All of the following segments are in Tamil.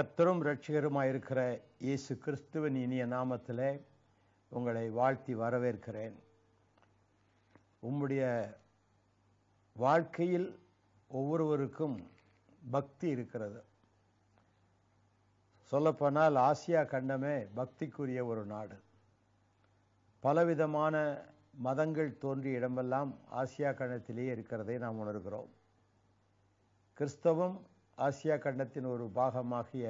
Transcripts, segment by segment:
கத்தரும் ரட்சிகருமாயிருக்கிற இயேசு கிறிஸ்துவின் இனிய நாமத்தில் உங்களை வாழ்த்தி வரவேற்கிறேன் உம்முடைய வாழ்க்கையில் ஒவ்வொருவருக்கும் பக்தி இருக்கிறது சொல்லப்போனால் ஆசியா கண்டமே பக்திக்குரிய ஒரு நாடு பலவிதமான மதங்கள் தோன்றிய இடமெல்லாம் ஆசியா கண்டத்திலேயே இருக்கிறதை நாம் உணர்கிறோம் கிறிஸ்தவம் ஆசியா கண்டத்தின் ஒரு பாகமாகிய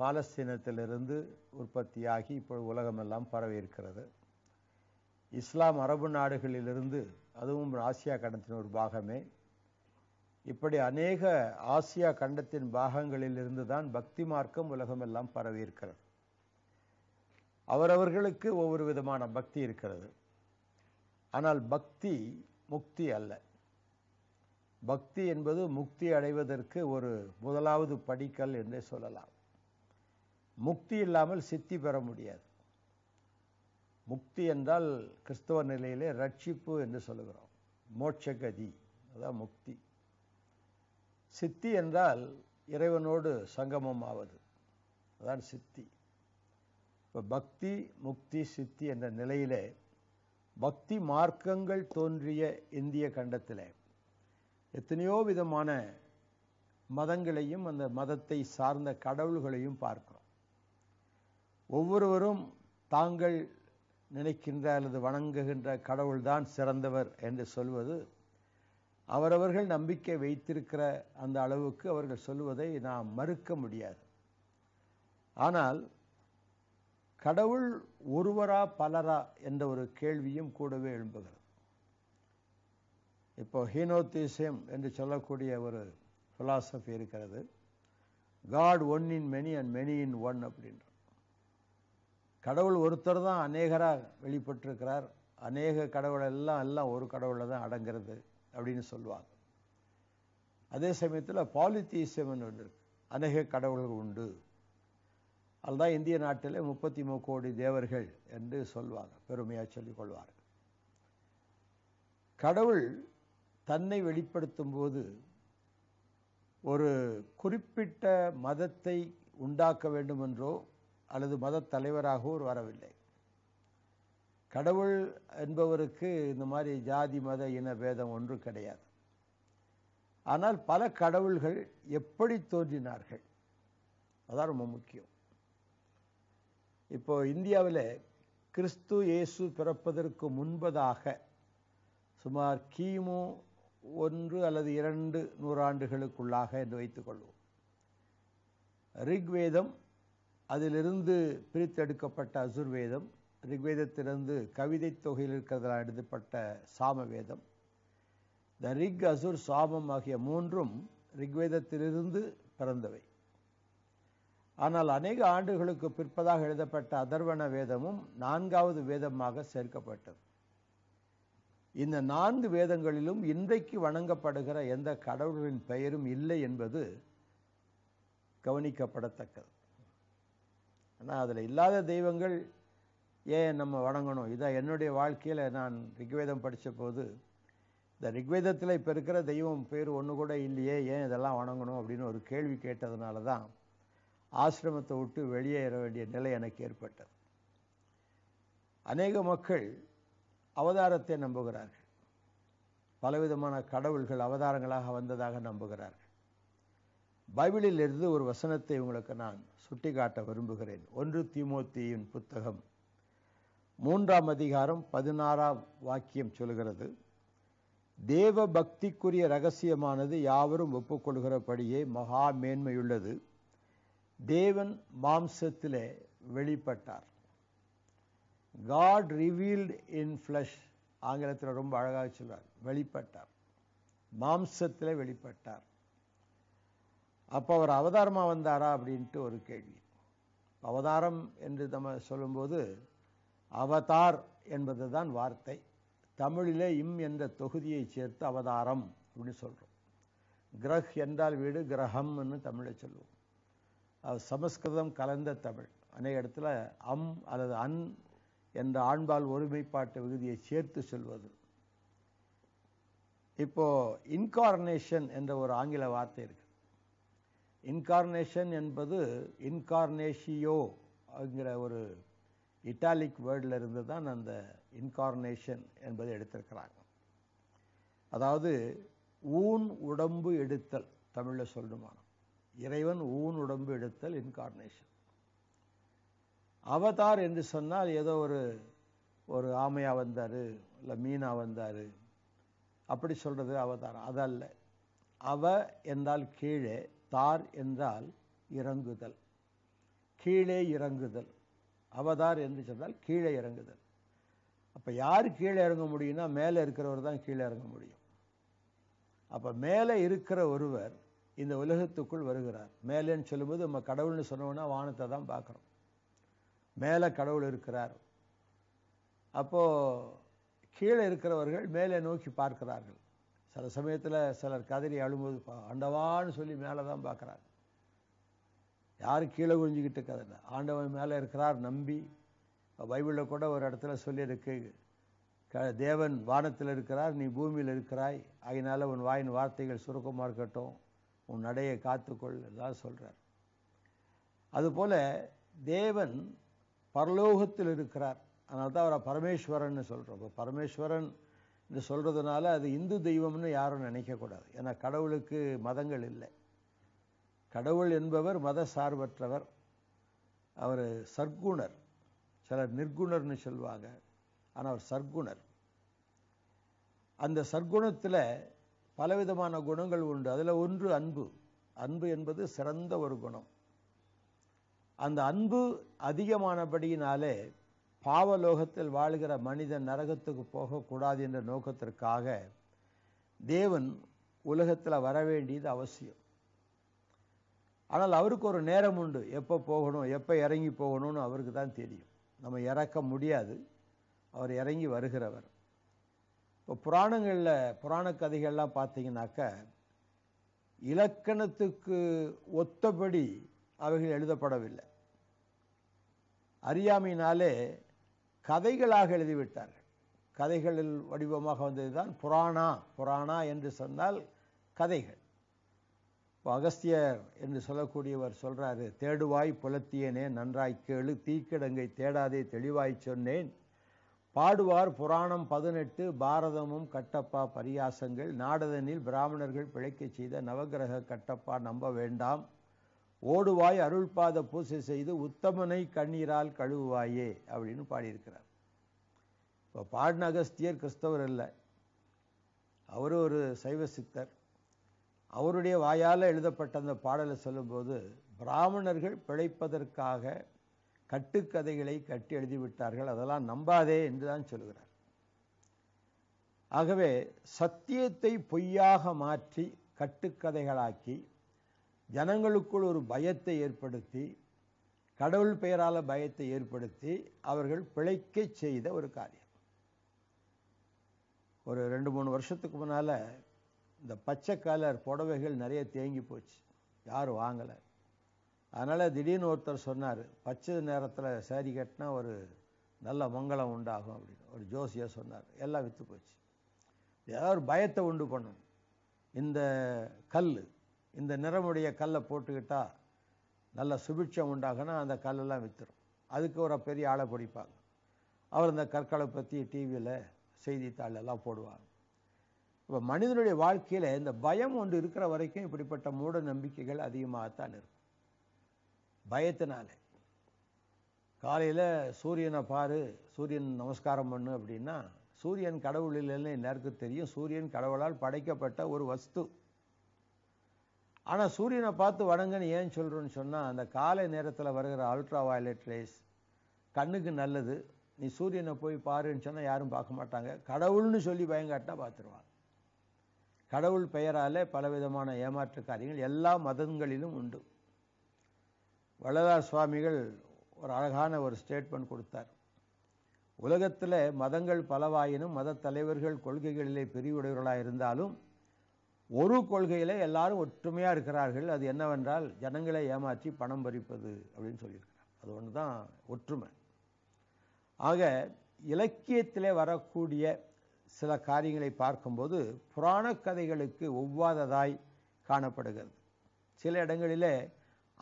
பாலஸ்தீனத்திலிருந்து உற்பத்தியாகி இப்போ உலகமெல்லாம் பரவி இருக்கிறது இஸ்லாம் அரபு நாடுகளிலிருந்து அதுவும் ஆசியா கண்டத்தின் ஒரு பாகமே இப்படி அநேக ஆசியா கண்டத்தின் பாகங்களிலிருந்து தான் பக்தி மார்க்கம் உலகமெல்லாம் பரவி இருக்கிறது அவரவர்களுக்கு ஒவ்வொரு விதமான பக்தி இருக்கிறது ஆனால் பக்தி முக்தி அல்ல பக்தி என்பது முக்தி அடைவதற்கு ஒரு முதலாவது படிக்கல் என்றே சொல்லலாம் முக்தி இல்லாமல் சித்தி பெற முடியாது முக்தி என்றால் கிறிஸ்தவ நிலையிலே ரட்சிப்பு என்று சொல்லுகிறோம் மோட்சகதி அதான் முக்தி சித்தி என்றால் இறைவனோடு சங்கமம் ஆவது அதான் சித்தி இப்போ பக்தி முக்தி சித்தி என்ற நிலையிலே பக்தி மார்க்கங்கள் தோன்றிய இந்திய கண்டத்திலே எத்தனையோ விதமான மதங்களையும் அந்த மதத்தை சார்ந்த கடவுள்களையும் பார்க்கிறோம் ஒவ்வொருவரும் தாங்கள் நினைக்கின்ற அல்லது வணங்குகின்ற கடவுள்தான் சிறந்தவர் என்று சொல்வது அவரவர்கள் நம்பிக்கை வைத்திருக்கிற அந்த அளவுக்கு அவர்கள் சொல்வதை நாம் மறுக்க முடியாது ஆனால் கடவுள் ஒருவரா பலரா என்ற ஒரு கேள்வியும் கூடவே எழும்புகிறது இப்போ ஹீனோத்திசம் என்று சொல்லக்கூடிய ஒரு ஃபிலாசபி இருக்கிறது god one in many and many in one அப்படின்ற கடவுள் ஒருத்தர் தான் அநேகராக வெளிப்பட்டிருக்கிறார் அநேக கடவுள் எல்லாம் எல்லாம் ஒரு கடவுளை தான் அடங்கிறது அப்படின்னு சொல்லுவாங்க அதே சமயத்தில் பாலித்தீசம்னு ஒன்று இருக்கு அநேக கடவுள்கள் உண்டு அதுதான் இந்திய நாட்டில் முப்பத்தி மூணு கோடி தேவர்கள் என்று சொல்வாங்க பெருமையாக சொல்லிக் கொள்வார்கள் கடவுள் தன்னை வெளிப்படுத்தும் போது ஒரு குறிப்பிட்ட மதத்தை உண்டாக்க வேண்டுமென்றோ அல்லது மத தலைவராகவோ ஒரு வரவில்லை கடவுள் என்பவருக்கு இந்த மாதிரி ஜாதி மத இன பேதம் ஒன்று கிடையாது ஆனால் பல கடவுள்கள் எப்படி தோன்றினார்கள் அதான் ரொம்ப முக்கியம் இப்போ இந்தியாவில் கிறிஸ்து இயேசு பிறப்பதற்கு முன்பதாக சுமார் கிமு ஒன்று அல்லது இரண்டு நூறாண்டுகளுக்குள்ளாக என்று வைத்துக்கொள்வோம் ரிக்வேதம் அதிலிருந்து பிரித்தெடுக்கப்பட்ட அசுர்வேதம் ரிக்வேதத்திலிருந்து கவிதை தொகையில் இருக்கிறதெல்லாம் எழுதப்பட்ட சாமவேதம் த ரிக் அசுர் சாமம் ஆகிய மூன்றும் ரிக்வேதத்திலிருந்து பிறந்தவை ஆனால் அநேக ஆண்டுகளுக்கு பிற்பதாக எழுதப்பட்ட அதர்வண வேதமும் நான்காவது வேதமாக சேர்க்கப்பட்டது இந்த நான்கு வேதங்களிலும் இன்றைக்கு வணங்கப்படுகிற எந்த கடவுள்களின் பெயரும் இல்லை என்பது கவனிக்கப்படத்தக்கது ஆனால் அதில் இல்லாத தெய்வங்கள் ஏன் நம்ம வணங்கணும் இதான் என்னுடைய வாழ்க்கையில் நான் ரிக்வேதம் படித்த போது இந்த ரிக்வேதத்தில் இப்போ இருக்கிற தெய்வம் பேர் ஒன்று கூட இல்லையே ஏன் இதெல்லாம் வணங்கணும் அப்படின்னு ஒரு கேள்வி கேட்டதுனால தான் ஆசிரமத்தை விட்டு வெளியேற வேண்டிய நிலை எனக்கு ஏற்பட்டது அநேக மக்கள் அவதாரத்தை நம்புகிறார்கள் பலவிதமான கடவுள்கள் அவதாரங்களாக வந்ததாக நம்புகிறார்கள் பைபிளில் இருந்து ஒரு வசனத்தை உங்களுக்கு நான் சுட்டிக்காட்ட விரும்புகிறேன் ஒன்று திமுத்தியின் புத்தகம் மூன்றாம் அதிகாரம் பதினாறாம் வாக்கியம் சொல்கிறது தேவ பக்திக்குரிய ரகசியமானது யாவரும் ஒப்புக்கொள்கிறபடியே மகா மேன்மையுள்ளது தேவன் மாம்சத்திலே வெளிப்பட்டார் காட் ரிவீல்டு இன் ஃப்ளஷ் ஆங்கிலத்தில் ரொம்ப அழகாக சொல்வார் வெளிப்பட்டார் மாம்சத்தில் வெளிப்பட்டார் அப்போ அவர் அவதாரமாக வந்தாரா அப்படின்ட்டு ஒரு கேள்வி அவதாரம் என்று நம்ம சொல்லும்போது அவதார் என்பது தான் வார்த்தை தமிழிலே இம் என்ற தொகுதியை சேர்த்து அவதாரம் அப்படின்னு சொல்கிறோம் கிரஹ் என்றால் வீடு கிரகம்னு தமிழை சொல்லுவோம் சமஸ்கிருதம் கலந்த தமிழ் அநேக இடத்துல அம் அல்லது அன் என்ற ஆண்பால் ஒருமைப்பாட்டு விகுதியை சேர்த்து சொல்வது இப்போ இன்கார்னேஷன் என்ற ஒரு ஆங்கில வார்த்தை இருக்கு இன்கார்னேஷன் என்பது இன்கார்னேஷியோ அப்படிங்கிற ஒரு இட்டாலிக் வேர்டில் இருந்து தான் அந்த இன்கார்னேஷன் என்பதை எடுத்திருக்கிறாங்க அதாவது ஊன் உடம்பு எடுத்தல் தமிழில் சொல்லணுமானம் இறைவன் ஊன் உடம்பு எடுத்தல் இன்கார்னேஷன் அவதார் என்று சொன்னால் ஏதோ ஒரு ஒரு ஆமையாக வந்தார் இல்லை மீனாக வந்தார் அப்படி சொல்கிறது அவதாரம் அதல்ல அவ என்றால் கீழே தார் என்றால் இறங்குதல் கீழே இறங்குதல் அவதார் என்று சொன்னால் கீழே இறங்குதல் அப்போ யார் கீழே இறங்க முடியும்னா மேலே இருக்கிறவர் தான் கீழே இறங்க முடியும் அப்போ மேலே இருக்கிற ஒருவர் இந்த உலகத்துக்குள் வருகிறார் மேலேன்னு சொல்லும்போது நம்ம கடவுள்னு சொன்னோன்னா வானத்தை தான் பார்க்குறோம் மேலே கடவுள் இருக்கிறார் அப்போது கீழே இருக்கிறவர்கள் மேலே நோக்கி பார்க்கிறார்கள் சில சமயத்தில் சிலர் கதறி அழும்போது ஆண்டவான்னு சொல்லி மேலே தான் பார்க்குறாங்க யார் கீழே குறிஞ்சிக்கிட்டு கதையில் ஆண்டவன் மேலே இருக்கிறார் நம்பி பைபிளில் கூட ஒரு இடத்துல சொல்லியிருக்கு க தேவன் வானத்தில் இருக்கிறார் நீ பூமியில் இருக்கிறாய் அதனால் உன் வாயின் வார்த்தைகள் சுருக்கமாக இருக்கட்டும் உன் நடையை காத்துக்கொள் தான் சொல்கிறார் அதுபோல் தேவன் பரலோகத்தில் இருக்கிறார் அதனால தான் அவரை பரமேஸ்வரன் சொல்கிறோம் இப்போ பரமேஸ்வரன் என்று சொல்கிறதுனால அது இந்து தெய்வம்னு யாரும் நினைக்கக்கூடாது ஏன்னா கடவுளுக்கு மதங்கள் இல்லை கடவுள் என்பவர் மத சார்பற்றவர் அவர் சர்க்குணர் சிலர் நிர்குணர்னு சொல்லுவாங்க ஆனால் அவர் சர்க்குணர் அந்த சர்க்குணத்தில் பலவிதமான குணங்கள் உண்டு அதில் ஒன்று அன்பு அன்பு என்பது சிறந்த ஒரு குணம் அந்த அன்பு அதிகமானபடியினாலே பாவலோகத்தில் வாழுகிற மனிதன் நரகத்துக்கு போகக்கூடாது என்ற நோக்கத்திற்காக தேவன் உலகத்தில் வரவேண்டியது அவசியம் ஆனால் அவருக்கு ஒரு நேரம் உண்டு எப்போ போகணும் எப்போ இறங்கி போகணும்னு அவருக்கு தான் தெரியும் நம்ம இறக்க முடியாது அவர் இறங்கி வருகிறவர் இப்போ புராணங்களில் புராண கதைகள்லாம் பார்த்தீங்கன்னாக்க இலக்கணத்துக்கு ஒத்தபடி அவைகள் எழுதப்படவில்லை அறியாமையினாலே கதைகளாக எழுதிவிட்டார்கள் கதைகளில் வடிவமாக வந்தது தான் புராணா புராணா என்று சொன்னால் கதைகள் இப்போ அகஸ்தியர் என்று சொல்லக்கூடியவர் சொல்கிறாரு தேடுவாய் புலத்தியனே நன்றாய் கேளு தீக்கிடங்கை தேடாதே தெளிவாய் சொன்னேன் பாடுவார் புராணம் பதினெட்டு பாரதமும் கட்டப்பா பரியாசங்கள் நாடதனில் பிராமணர்கள் பிழைக்கச் செய்த நவகிரக கட்டப்பா நம்ப வேண்டாம் ஓடுவாய் அருள்பாத பூசை செய்து உத்தமனை கண்ணீரால் கழுவுவாயே அப்படின்னு பாடியிருக்கிறார் இப்போ பாடின அகஸ்தியர் கிறிஸ்தவர் இல்லை அவர் ஒரு சைவ சித்தர் அவருடைய வாயால் எழுதப்பட்ட அந்த பாடலை சொல்லும்போது பிராமணர்கள் பிழைப்பதற்காக கட்டுக்கதைகளை கட்டி எழுதிவிட்டார்கள் அதெல்லாம் நம்பாதே என்று தான் சொல்கிறார் ஆகவே சத்தியத்தை பொய்யாக மாற்றி கட்டுக்கதைகளாக்கி ஜனங்களுக்குள் ஒரு பயத்தை ஏற்படுத்தி கடவுள் பெயரால் பயத்தை ஏற்படுத்தி அவர்கள் பிழைக்க செய்த ஒரு காரியம் ஒரு ரெண்டு மூணு வருஷத்துக்கு முன்னால் இந்த பச்சை கலர் புடவைகள் நிறைய தேங்கி போச்சு யாரும் வாங்கலை அதனால் திடீர்னு ஒருத்தர் சொன்னார் பச்சை நேரத்தில் சேரீ கட்டினா ஒரு நல்ல மங்களம் உண்டாகும் அப்படின்னு ஒரு ஜோசியாக சொன்னார் எல்லாம் விற்று போச்சு ஏதாவது ஒரு பயத்தை உண்டு பண்ணணும் இந்த கல் இந்த நிறமுடைய கல்லை போட்டுக்கிட்டா நல்ல சுபிட்சம் உண்டாகனா அந்த கல்லெல்லாம் விற்றுரும் அதுக்கு ஒரு பெரிய ஆளை பிடிப்பாங்க அவர் இந்த கற்களை பற்றி டிவியில் செய்தித்தாளெல்லாம் போடுவாங்க இப்போ மனிதனுடைய வாழ்க்கையில் இந்த பயம் ஒன்று இருக்கிற வரைக்கும் இப்படிப்பட்ட மூட நம்பிக்கைகள் அதிகமாகத்தான் இருக்கும் பயத்தினாலே காலையில் சூரியனை பாரு சூரியன் நமஸ்காரம் பண்ணு அப்படின்னா சூரியன் கடவுள் இல்லைன்னு நேருக்கு தெரியும் சூரியன் கடவுளால் படைக்கப்பட்ட ஒரு வஸ்து ஆனால் சூரியனை பார்த்து வணங்கன்னு ஏன் சொல்கிறோன்னு சொன்னால் அந்த காலை நேரத்தில் வருகிற அல்ட்ரா வயலட் ரேஸ் கண்ணுக்கு நல்லது நீ சூரியனை போய் பாருன்னு சொன்னால் யாரும் பார்க்க மாட்டாங்க கடவுள்னு சொல்லி பயங்காட்டினா பார்த்துருவாங்க கடவுள் பெயராலே பலவிதமான ஏமாற்று காரியங்கள் எல்லா மதங்களிலும் உண்டு வள்ளலார் சுவாமிகள் ஒரு அழகான ஒரு ஸ்டேட்மெண்ட் கொடுத்தார் உலகத்தில் மதங்கள் பலவாயினும் மத தலைவர்கள் கொள்கைகளிலே பிரிவுடையவர்களாக இருந்தாலும் ஒரு கொள்கையில் எல்லாரும் ஒற்றுமையாக இருக்கிறார்கள் அது என்னவென்றால் ஜனங்களை ஏமாற்றி பணம் பறிப்பது அப்படின்னு சொல்லியிருக்கிறார் அது ஒன்று தான் ஒற்றுமை ஆக இலக்கியத்தில் வரக்கூடிய சில காரியங்களை பார்க்கும்போது புராண கதைகளுக்கு ஒவ்வாததாய் காணப்படுகிறது சில இடங்களிலே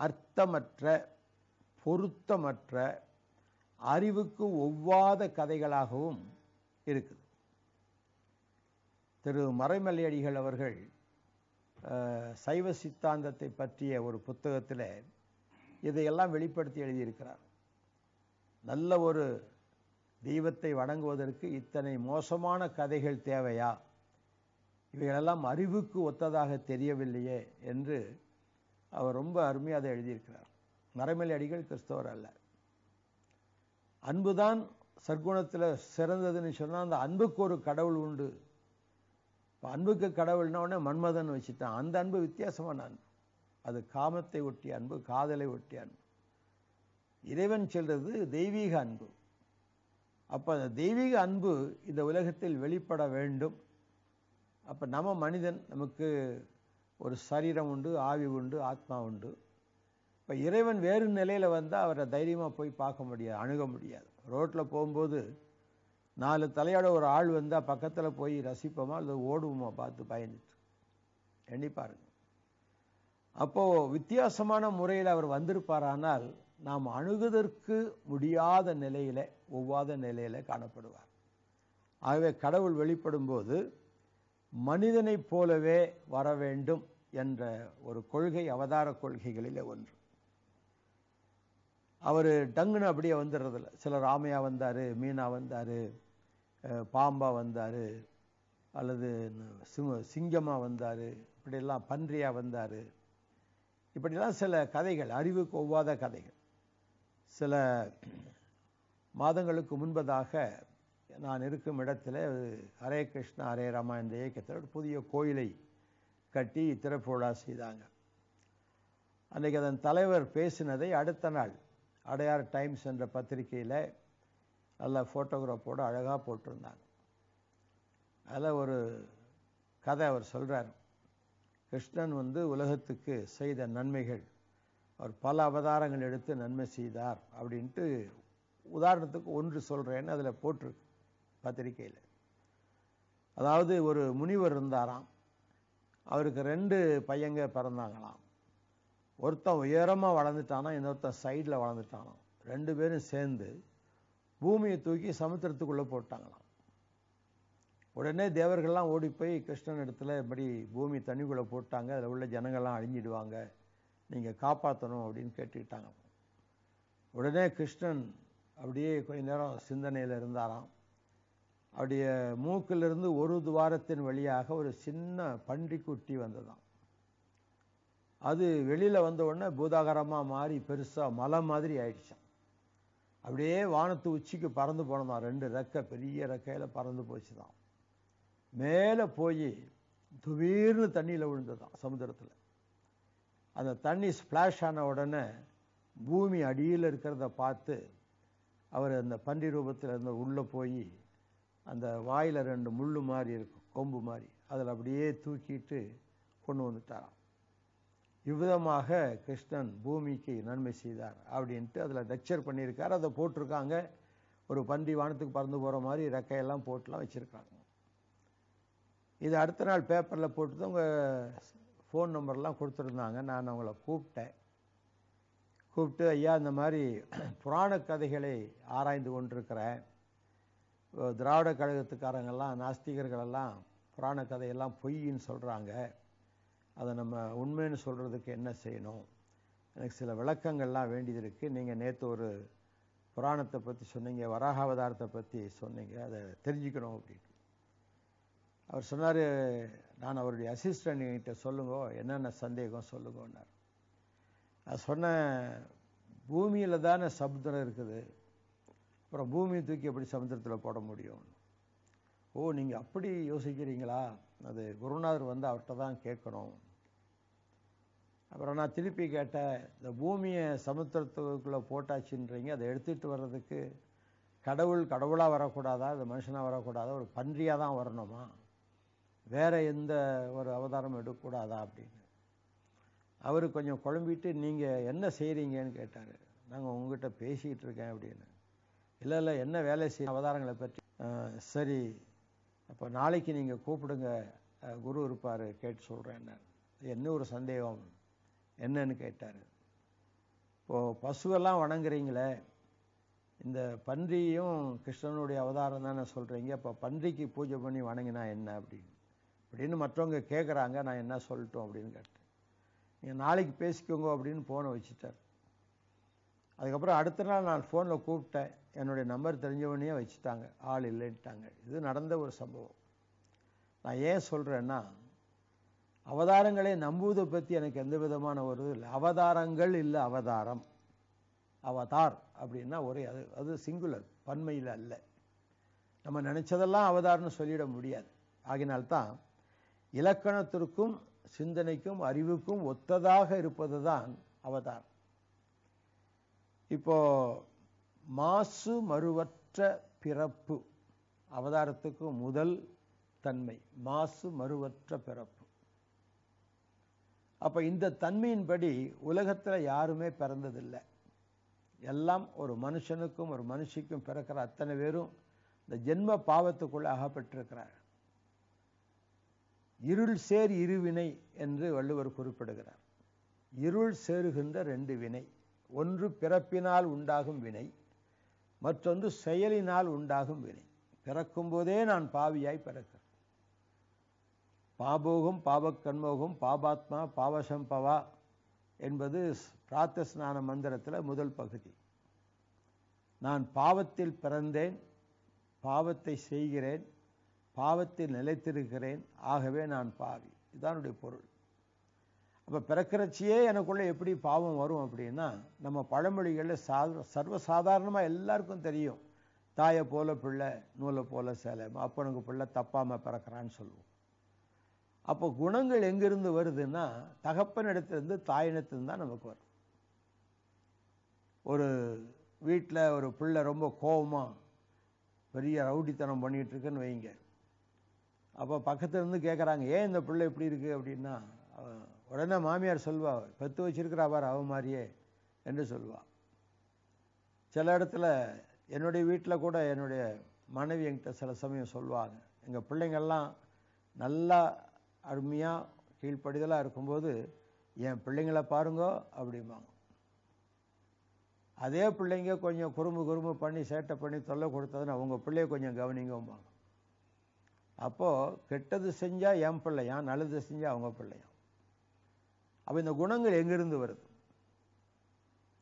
அர்த்தமற்ற பொருத்தமற்ற அறிவுக்கு ஒவ்வாத கதைகளாகவும் இருக்குது திரு மறைமலையடிகள் அவர்கள் சைவ சித்தாந்தத்தை பற்றிய ஒரு புத்தகத்தில் இதையெல்லாம் வெளிப்படுத்தி எழுதியிருக்கிறார் நல்ல ஒரு தெய்வத்தை வணங்குவதற்கு இத்தனை மோசமான கதைகள் தேவையா இவைகளெல்லாம் அறிவுக்கு ஒத்ததாக தெரியவில்லையே என்று அவர் ரொம்ப அருமையாக அதை எழுதியிருக்கிறார் மரமேல் அடிகள் கிறிஸ்தவர் அல்ல அன்புதான் சர்க்குணத்தில் சிறந்ததுன்னு சொன்னால் அந்த அன்புக்கு ஒரு கடவுள் உண்டு இப்போ அன்புக்கு உடனே மன்மதன் வச்சுட்டான் அந்த அன்பு வித்தியாசமான அன்பு அது காமத்தை ஒட்டிய அன்பு காதலை ஒட்டிய அன்பு இறைவன் செல்வது தெய்வீக அன்பு அப்போ அந்த தெய்வீக அன்பு இந்த உலகத்தில் வெளிப்பட வேண்டும் அப்போ நம்ம மனிதன் நமக்கு ஒரு சரீரம் உண்டு ஆவி உண்டு ஆத்மா உண்டு இப்போ இறைவன் வேறு நிலையில் வந்தால் அவரை தைரியமாக போய் பார்க்க முடியாது அணுக முடியாது ரோட்டில் போகும்போது நாலு தலையோட ஒரு ஆள் வந்தால் பக்கத்தில் போய் ரசிப்போமா அல்லது ஓடுவோமா பார்த்து பயந்துட்டு எண்ணி பாருங்க அப்போது வித்தியாசமான முறையில் அவர் வந்திருப்பாரானால் நாம் அணுகுதற்கு முடியாத நிலையில் ஒவ்வாத நிலையில் காணப்படுவார் ஆகவே கடவுள் வெளிப்படும் போது மனிதனைப் போலவே வர வேண்டும் என்ற ஒரு கொள்கை அவதார கொள்கைகளில் ஒன்று அவர் டங்குன்னு அப்படியே வந்துடுறதில்ல சிலர் ராமையா வந்தார் மீனா வந்தார் பாம்பாக வந்தார் அல்லது சிங்க சிங்கமாக வந்தார் இப்படியெல்லாம் பன்றியாக வந்தார் இப்படிலாம் சில கதைகள் அறிவுக்கு ஒவ்வாத கதைகள் சில மாதங்களுக்கு முன்பதாக நான் இருக்கும் இடத்துல ஹரே கிருஷ்ண ஹரே ராமா என்ற இயக்கத்தில் ஒரு புதிய கோயிலை கட்டி விழா செய்தாங்க அன்றைக்கு அதன் தலைவர் பேசினதை அடுத்த நாள் அடையார் டைம்ஸ் என்ற பத்திரிகையில் நல்லா ஃபோட்டோகிராஃபோடு அழகாக போட்டிருந்தாங்க அதில் ஒரு கதை அவர் சொல்கிறார் கிருஷ்ணன் வந்து உலகத்துக்கு செய்த நன்மைகள் அவர் பல அவதாரங்கள் எடுத்து நன்மை செய்தார் அப்படின்ட்டு உதாரணத்துக்கு ஒன்று சொல்கிறேன்னு அதில் போட்டிருக்கு பத்திரிக்கையில் அதாவது ஒரு முனிவர் இருந்தாராம் அவருக்கு ரெண்டு பையங்க பிறந்தாங்களாம் ஒருத்தன் உயரமாக வளர்ந்துட்டானா இன்னொருத்தன் சைடில் வளர்ந்துட்டானாம் ரெண்டு பேரும் சேர்ந்து பூமியை தூக்கி சமுத்திரத்துக்குள்ளே போட்டாங்களாம் உடனே தேவர்கள்லாம் ஓடி போய் கிருஷ்ணன் இடத்துல இப்படி பூமி தண்ணிக்குள்ளே போட்டாங்க அதில் உள்ள ஜனங்கள்லாம் அழிஞ்சிடுவாங்க நீங்கள் காப்பாற்றணும் அப்படின்னு கேட்டுக்கிட்டாங்க உடனே கிருஷ்ணன் அப்படியே கொஞ்ச நேரம் சிந்தனையில் இருந்தாராம் அவருடைய மூக்கிலிருந்து ஒரு துவாரத்தின் வழியாக ஒரு சின்ன பன்றிக்குட்டி வந்ததாம் அது வெளியில் வந்த உடனே பூதாகரமாக மாறி பெருசாக மலை மாதிரி ஆயிடுச்சான் அப்படியே வானத்து உச்சிக்கு பறந்து போனதான் ரெண்டு ரெக்கை பெரிய ரெக்கையில் பறந்து போச்சு தான் மேலே போய் துவீர்னு தண்ணியில் விழுந்ததான் சமுதிரத்தில் அந்த தண்ணி ஸ்ப்ளாஷ் ஆன உடனே பூமி அடியில் இருக்கிறத பார்த்து அவர் அந்த பன்றி ரூபத்தில் இருந்த உள்ளே போய் அந்த வாயில் ரெண்டு முள் மாதிரி இருக்கும் கொம்பு மாதிரி அதில் அப்படியே தூக்கிட்டு கொண்டு வந்துட்டாராம் இவ்விதமாக கிருஷ்ணன் பூமிக்கு நன்மை செய்தார் அப்படின்ட்டு அதில் லெக்சர் பண்ணியிருக்கார் அதை போட்டிருக்காங்க ஒரு பந்தி வானத்துக்கு பறந்து போகிற மாதிரி ரெக்கையெல்லாம் போட்டுலாம் வச்சுருக்காங்க இது அடுத்த நாள் பேப்பரில் போட்டு உங்கள் ஃபோன் நம்பர்லாம் கொடுத்துருந்தாங்க நான் அவங்கள கூப்பிட்டேன் கூப்பிட்டு ஐயா இந்த மாதிரி புராண கதைகளை ஆராய்ந்து கொண்டிருக்கிறேன் திராவிட கழகத்துக்காரங்கள்லாம் நாஸ்திகர்களெல்லாம் புராண கதையெல்லாம் பொய்ன்னு சொல்கிறாங்க அதை நம்ம உண்மைன்னு சொல்கிறதுக்கு என்ன செய்யணும் எனக்கு சில விளக்கங்கள்லாம் வேண்டியது இருக்குது நீங்கள் நேற்று ஒரு புராணத்தை பற்றி சொன்னீங்க வராகாவதாரத்தை பற்றி சொன்னீங்க அதை தெரிஞ்சுக்கணும் அப்படின்னு அவர் சொன்னார் நான் அவருடைய அசிஸ்டண்ட்கிட்ட சொல்லுங்க என்னென்ன சந்தேகம் சொல்லுங்கன்னார் நான் சொன்னேன் பூமியில் தானே சமுத்திரம் இருக்குது அப்புறம் பூமியை தூக்கி எப்படி சமுத்திரத்தில் போட முடியும் ஓ நீங்கள் அப்படி யோசிக்கிறீங்களா அது குருநாதர் வந்து அவர்கிட்ட தான் கேட்கணும் அப்புறம் நான் திருப்பி கேட்டேன் இந்த பூமியை சமுத்திரத்துக்குள்ளே போட்டாச்சுன்றீங்க அதை எடுத்துகிட்டு வர்றதுக்கு கடவுள் கடவுளாக வரக்கூடாதா இது மனுஷனாக வரக்கூடாதா ஒரு பன்றியாக தான் வரணுமா வேறு எந்த ஒரு அவதாரம் எடுக்கக்கூடாதா அப்படின்னு அவர் கொஞ்சம் குழம்பிட்டு நீங்கள் என்ன செய்கிறீங்கன்னு கேட்டார் நாங்கள் உங்ககிட்ட பேசிக்கிட்டு இருக்கேன் அப்படின்னு இல்லை இல்லை என்ன வேலை செய்ய அவதாரங்களை பற்றி சரி அப்போ நாளைக்கு நீங்கள் கூப்பிடுங்க குரு இருப்பார் கேட்டு சொல்கிறேன் என்ன ஒரு சந்தேகம் என்னன்னு கேட்டார் இப்போது பசுவெல்லாம் வணங்குறீங்களே இந்த பன்றியும் கிருஷ்ணனுடைய அவதாரம் தானே சொல்கிறீங்க இப்போ பன்றிக்கு பூஜை பண்ணி வணங்கினா என்ன அப்படின்னு அப்படின்னு மற்றவங்க கேட்குறாங்க நான் என்ன சொல்லட்டும் அப்படின்னு கேட்டேன் நீங்கள் நாளைக்கு பேசிக்கோங்க அப்படின்னு ஃபோனை வச்சுட்டார் அதுக்கப்புறம் அடுத்த நாள் நான் ஃபோனில் கூப்பிட்டேன் என்னுடைய நம்பர் தெரிஞ்சவனையே வச்சுட்டாங்க ஆள் இல்லைன்ட்டாங்க இது நடந்த ஒரு சம்பவம் நான் ஏன் சொல்கிறேன்னா அவதாரங்களை நம்புவதை பற்றி எனக்கு எந்த விதமான ஒரு இல்லை அவதாரங்கள் இல்லை அவதாரம் அவதார் அப்படின்னா ஒரே அது அது சிங்குலர் பன்மையில் அல்ல நம்ம நினச்சதெல்லாம் அவதாரம்னு சொல்லிட முடியாது ஆகினால்தான் இலக்கணத்திற்கும் சிந்தனைக்கும் அறிவுக்கும் ஒத்ததாக இருப்பது தான் அவதார் இப்போ மாசு மறுவற்ற பிறப்பு அவதாரத்துக்கு முதல் தன்மை மாசு மறுவற்ற பிறப்பு அப்போ இந்த தன்மையின்படி உலகத்தில் யாருமே பிறந்ததில்லை எல்லாம் ஒரு மனுஷனுக்கும் ஒரு மனுஷிக்கும் பிறக்கிற அத்தனை பேரும் இந்த ஜென்ம பாவத்துக்குள்ளே அகப்பட்டிருக்கிறார் இருள் சேர் இருவினை என்று வள்ளுவர் குறிப்பிடுகிறார் இருள் சேருகின்ற ரெண்டு வினை ஒன்று பிறப்பினால் உண்டாகும் வினை மற்றொன்று செயலினால் உண்டாகும் வினை பிறக்கும்போதே நான் பாவியாய் பிறக்க பாபோகம் பாபக்கண்மோகம் பாபாத்மா பாவசம்பவா என்பது பிராத்த ஸ்நான மந்திரத்தில் முதல் பகுதி நான் பாவத்தில் பிறந்தேன் பாவத்தை செய்கிறேன் பாவத்தில் நிலைத்திருக்கிறேன் ஆகவே நான் பாவி இதானுடைய பொருள் அப்போ பிறக்கிறச்சியே எனக்குள்ளே எப்படி பாவம் வரும் அப்படின்னா நம்ம பழமொழிகளில் சாத சர்வசாதாரணமாக எல்லாருக்கும் தெரியும் தாயை போல பிள்ளை நூலை போல சேலை அப்பனுக்கு பிள்ளை தப்பாமல் பிறக்கிறான்னு சொல்லுவோம் அப்போ குணங்கள் எங்கிருந்து வருதுன்னா தகப்பனிடத்திலிருந்து தாயினத்துலேருந்து தான் நமக்கு வரும் ஒரு வீட்டில் ஒரு பிள்ளை ரொம்ப கோபமாக பெரிய ரவுடித்தனம் பண்ணிகிட்ருக்குன்னு வைங்க அப்போ பக்கத்துலேருந்து கேட்குறாங்க ஏன் இந்த பிள்ளை எப்படி இருக்குது அப்படின்னா உடனே மாமியார் சொல்வா பெற்று வச்சிருக்கிறா பார் அவ மாதிரியே என்று சொல்வா சில இடத்துல என்னுடைய வீட்டில் கூட என்னுடைய மனைவி என்கிட்ட சில சமயம் சொல்லுவாங்க எங்கள் பிள்ளைங்கள்லாம் நல்லா அருமையாக கீழ்ப்படிதலாக இருக்கும்போது என் பிள்ளைங்களை பாருங்கோ அப்படிம்பாங்க அதே பிள்ளைங்க கொஞ்சம் குறும்பு குறும்பு பண்ணி சேட்டை பண்ணி தொல்லை கொடுத்ததுன்னு அவங்க பிள்ளைய கொஞ்சம் கவனிங்கம்பாங்க அப்போது கெட்டது செஞ்சால் என் பிள்ளையான் நல்லது செஞ்சால் அவங்க பிள்ளையான் அப்போ இந்த குணங்கள் எங்கிருந்து வருது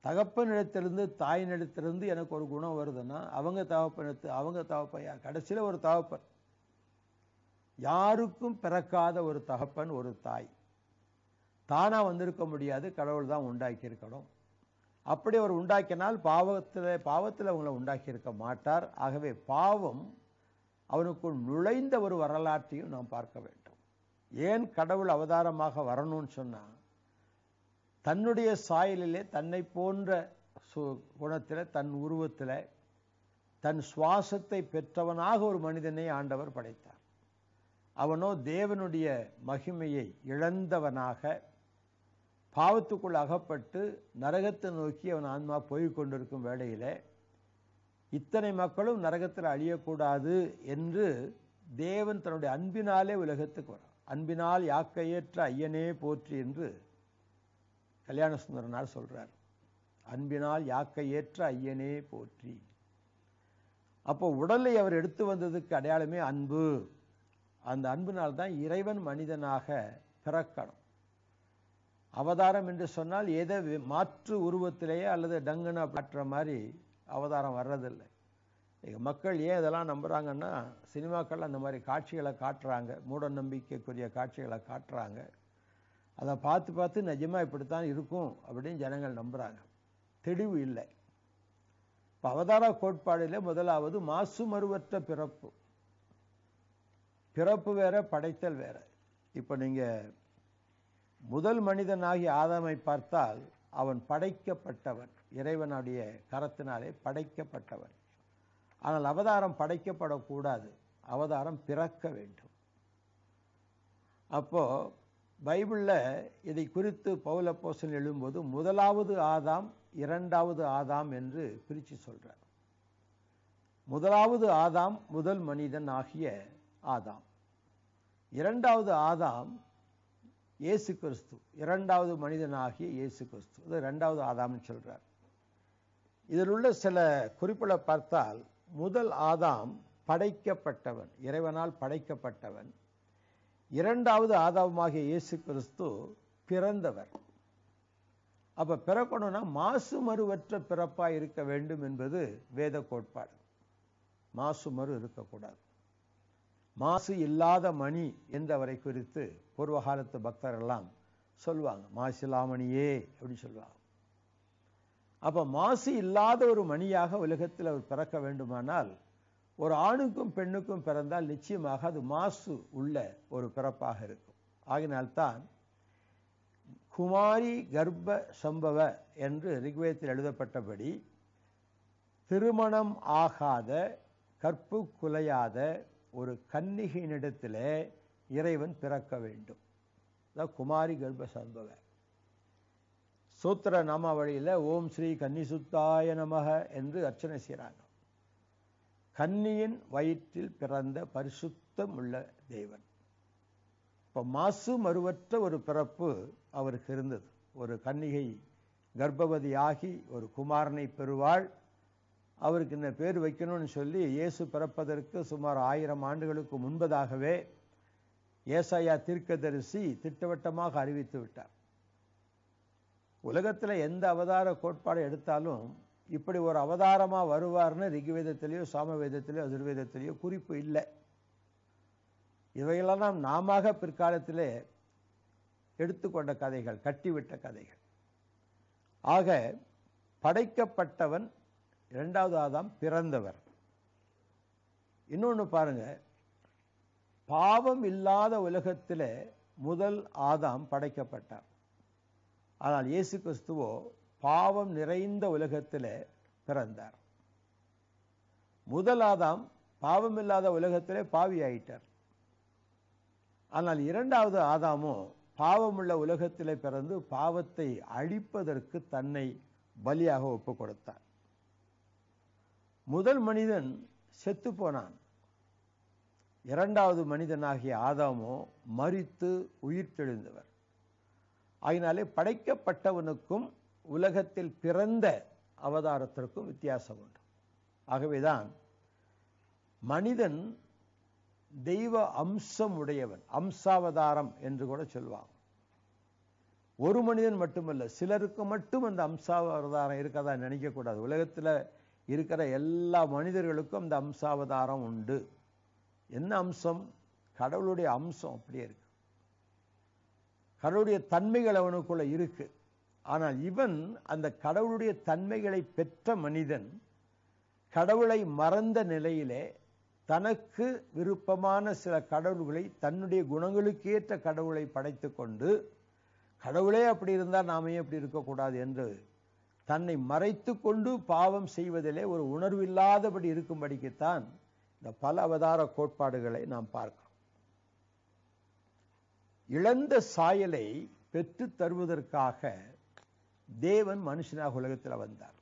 தகப்பனிடத்திலிருந்து தாயினிடத்திலிருந்து எனக்கு ஒரு குணம் வருதுன்னா அவங்க தகப்பனிடத்து அவங்க தகப்பையா கடைசியில் ஒரு தகப்பன் யாருக்கும் பிறக்காத ஒரு தகப்பன் ஒரு தாய் தானாக வந்திருக்க முடியாது கடவுள் தான் உண்டாக்கியிருக்கணும் அப்படி அவர் உண்டாக்கினால் பாவத்தில் பாவத்தில் அவங்கள உண்டாக்கியிருக்க மாட்டார் ஆகவே பாவம் அவனுக்குள் நுழைந்த ஒரு வரலாற்றையும் நாம் பார்க்க வேண்டும் ஏன் கடவுள் அவதாரமாக வரணும்னு சொன்னால் தன்னுடைய சாயலிலே தன்னை போன்ற சு குணத்தில் தன் உருவத்தில் தன் சுவாசத்தை பெற்றவனாக ஒரு மனிதனை ஆண்டவர் படைத்தார் அவனோ தேவனுடைய மகிமையை இழந்தவனாக பாவத்துக்குள் அகப்பட்டு நரகத்தை நோக்கி அவன் ஆன்மா கொண்டிருக்கும் வேளையில் இத்தனை மக்களும் நரகத்தில் அழியக்கூடாது என்று தேவன் தன்னுடைய அன்பினாலே உலகத்துக்கு வரான் அன்பினால் யாக்கையேற்ற ஐயனே போற்றி என்று கல்யாண சுந்தரனார் சொல்கிறார் அன்பினால் யாக்கையேற்ற ஐயனே போற்றி அப்போ உடலை அவர் எடுத்து வந்ததுக்கு அடையாளமே அன்பு அந்த அன்பினால் தான் இறைவன் மனிதனாக பிறக்கணும் அவதாரம் என்று சொன்னால் எதை மாற்று உருவத்திலேயே அல்லது டங்குன்னு மாற்ற மாதிரி அவதாரம் வர்றதில்லை இங்கே மக்கள் ஏன் இதெல்லாம் நம்புகிறாங்கன்னா சினிமாக்கள் அந்த மாதிரி காட்சிகளை காட்டுறாங்க மூட நம்பிக்கைக்குரிய காட்சிகளை காட்டுறாங்க அதை பார்த்து பார்த்து நிஜமாக இப்படித்தான் இருக்கும் அப்படின்னு ஜனங்கள் நம்புகிறாங்க தெளிவு இல்லை இப்போ அவதார கோட்பாடிலே முதலாவது மாசு மருவத்தை பிறப்பு பிறப்பு வேற படைத்தல் வேற இப்போ நீங்கள் முதல் மனிதனாகி ஆதாமை பார்த்தால் அவன் படைக்கப்பட்டவன் இறைவனுடைய கரத்தினாலே படைக்கப்பட்டவன் ஆனால் அவதாரம் படைக்கப்படக்கூடாது அவதாரம் பிறக்க வேண்டும் அப்போது பைபிளில் இதை குறித்து பௌலப்போசன் எழும்போது முதலாவது ஆதாம் இரண்டாவது ஆதாம் என்று பிரித்து சொல்கிறார் முதலாவது ஆதாம் முதல் மனிதன் ஆகிய ஆதாம் இரண்டாவது ஆதாம் இயேசு கிறிஸ்து இரண்டாவது மனிதனாகிய இயேசு கிறிஸ்து இது ரெண்டாவது ஆதாம்னு சொல்கிறார் இதில் உள்ள சில குறிப்புகளை பார்த்தால் முதல் ஆதாம் படைக்கப்பட்டவன் இறைவனால் படைக்கப்பட்டவன் இரண்டாவது ஆதாவமாகிய இயேசு கிறிஸ்து பிறந்தவர் அப்போ பிறக்கணும்னா மாசு மறுவற்ற பிறப்பாக இருக்க வேண்டும் என்பது வேத கோட்பாடு மாசு மறு இருக்கக்கூடாது மாசு இல்லாத மணி என்றவரை குறித்து பூர்வ காலத்து பக்தரெல்லாம் சொல்லுவாங்க மாசு அப்படின்னு சொல்லுவாங்க அப்போ மாசு இல்லாத ஒரு மணியாக உலகத்தில் அவர் பிறக்க வேண்டுமானால் ஒரு ஆணுக்கும் பெண்ணுக்கும் பிறந்தால் நிச்சயமாக அது மாசு உள்ள ஒரு பிறப்பாக இருக்கும் ஆகினால்தான் குமாரி கர்ப்ப சம்பவ என்று ரிக்வேதத்தில் எழுதப்பட்டபடி திருமணம் ஆகாத கற்பு குலையாத ஒரு கன்னிகையினிடத்தில் இறைவன் பிறக்க வேண்டும் அதான் குமாரி கர்ப்ப சம்பவ சூத்திர நாம வழியில் ஓம் ஸ்ரீ கன்னிசுத்தாய நமக என்று அர்ச்சனை செய்கிறாங்க கன்னியின் வயிற்றில் பிறந்த பரிசுத்தம் உள்ள தேவன் இப்போ மாசு மறுவற்ற ஒரு பிறப்பு அவருக்கு இருந்தது ஒரு கன்னிகை கர்ப்பவதியாகி ஒரு குமாரனை பெறுவாள் அவருக்கு இந்த பேர் வைக்கணும்னு சொல்லி இயேசு பிறப்பதற்கு சுமார் ஆயிரம் ஆண்டுகளுக்கு முன்பதாகவே ஏசாயா தீர்க்கதரிசி திட்டவட்டமாக அறிவித்து விட்டார் உலகத்தில் எந்த அவதார கோட்பாடு எடுத்தாலும் இப்படி ஒரு அவதாரமாக வருவார்னு ரிக்வேதத்திலேயோ சாமவேதத்திலேயோ அதிர்வேதத்திலேயோ குறிப்பு இல்லை இவையெல்லாம் நாம பிற்காலத்திலே எடுத்துக்கொண்ட கதைகள் கட்டிவிட்ட கதைகள் ஆக படைக்கப்பட்டவன் ரெண்டாவது ஆதாம் பிறந்தவர் இன்னொன்று பாருங்க பாவம் இல்லாத உலகத்தில் முதல் ஆதாம் படைக்கப்பட்டார் ஆனால் இயேசு கிறிஸ்துவோ பாவம் நிறைந்த உலகத்தில் பிறந்தார் முதல் ஆதாம் பாவம் இல்லாத உலகத்திலே பாவி ஆயிட்டார் ஆனால் இரண்டாவது ஆதாமும் உள்ள உலகத்திலே பிறந்து பாவத்தை அழிப்பதற்கு தன்னை பலியாக ஒப்பு கொடுத்தார் முதல் மனிதன் செத்து போனான் இரண்டாவது மனிதனாகிய ஆதாமோ மறித்து உயிர் தெழுந்தவர் ஆகினாலே படைக்கப்பட்டவனுக்கும் உலகத்தில் பிறந்த அவதாரத்திற்கும் வித்தியாசம் உண்டு ஆகவேதான் மனிதன் தெய்வ அம்சம் உடையவன் அம்சாவதாரம் என்று கூட சொல்வான் ஒரு மனிதன் மட்டுமல்ல சிலருக்கு மட்டும் அந்த அம்சாவதாரம் இருக்கதா நினைக்கக்கூடாது உலகத்தில் இருக்கிற எல்லா மனிதர்களுக்கும் அந்த அம்சாவதாரம் உண்டு என்ன அம்சம் கடவுளுடைய அம்சம் அப்படியே இருக்கு கடவுளுடைய தன்மைகள் அவனுக்குள்ள இருக்கு ஆனால் இவன் அந்த கடவுளுடைய தன்மைகளை பெற்ற மனிதன் கடவுளை மறந்த நிலையிலே தனக்கு விருப்பமான சில கடவுள்களை தன்னுடைய குணங்களுக்கேற்ற கடவுளை படைத்து கொண்டு கடவுளே அப்படி இருந்தால் நாமே அப்படி இருக்கக்கூடாது என்று தன்னை மறைத்து கொண்டு பாவம் செய்வதிலே ஒரு உணர்வில்லாதபடி இருக்கும்படிக்குத்தான் இந்த பல அவதார கோட்பாடுகளை நாம் பார்க்கிறோம் இழந்த சாயலை பெற்று தருவதற்காக தேவன் மனுஷனாக உலகத்தில் வந்தார்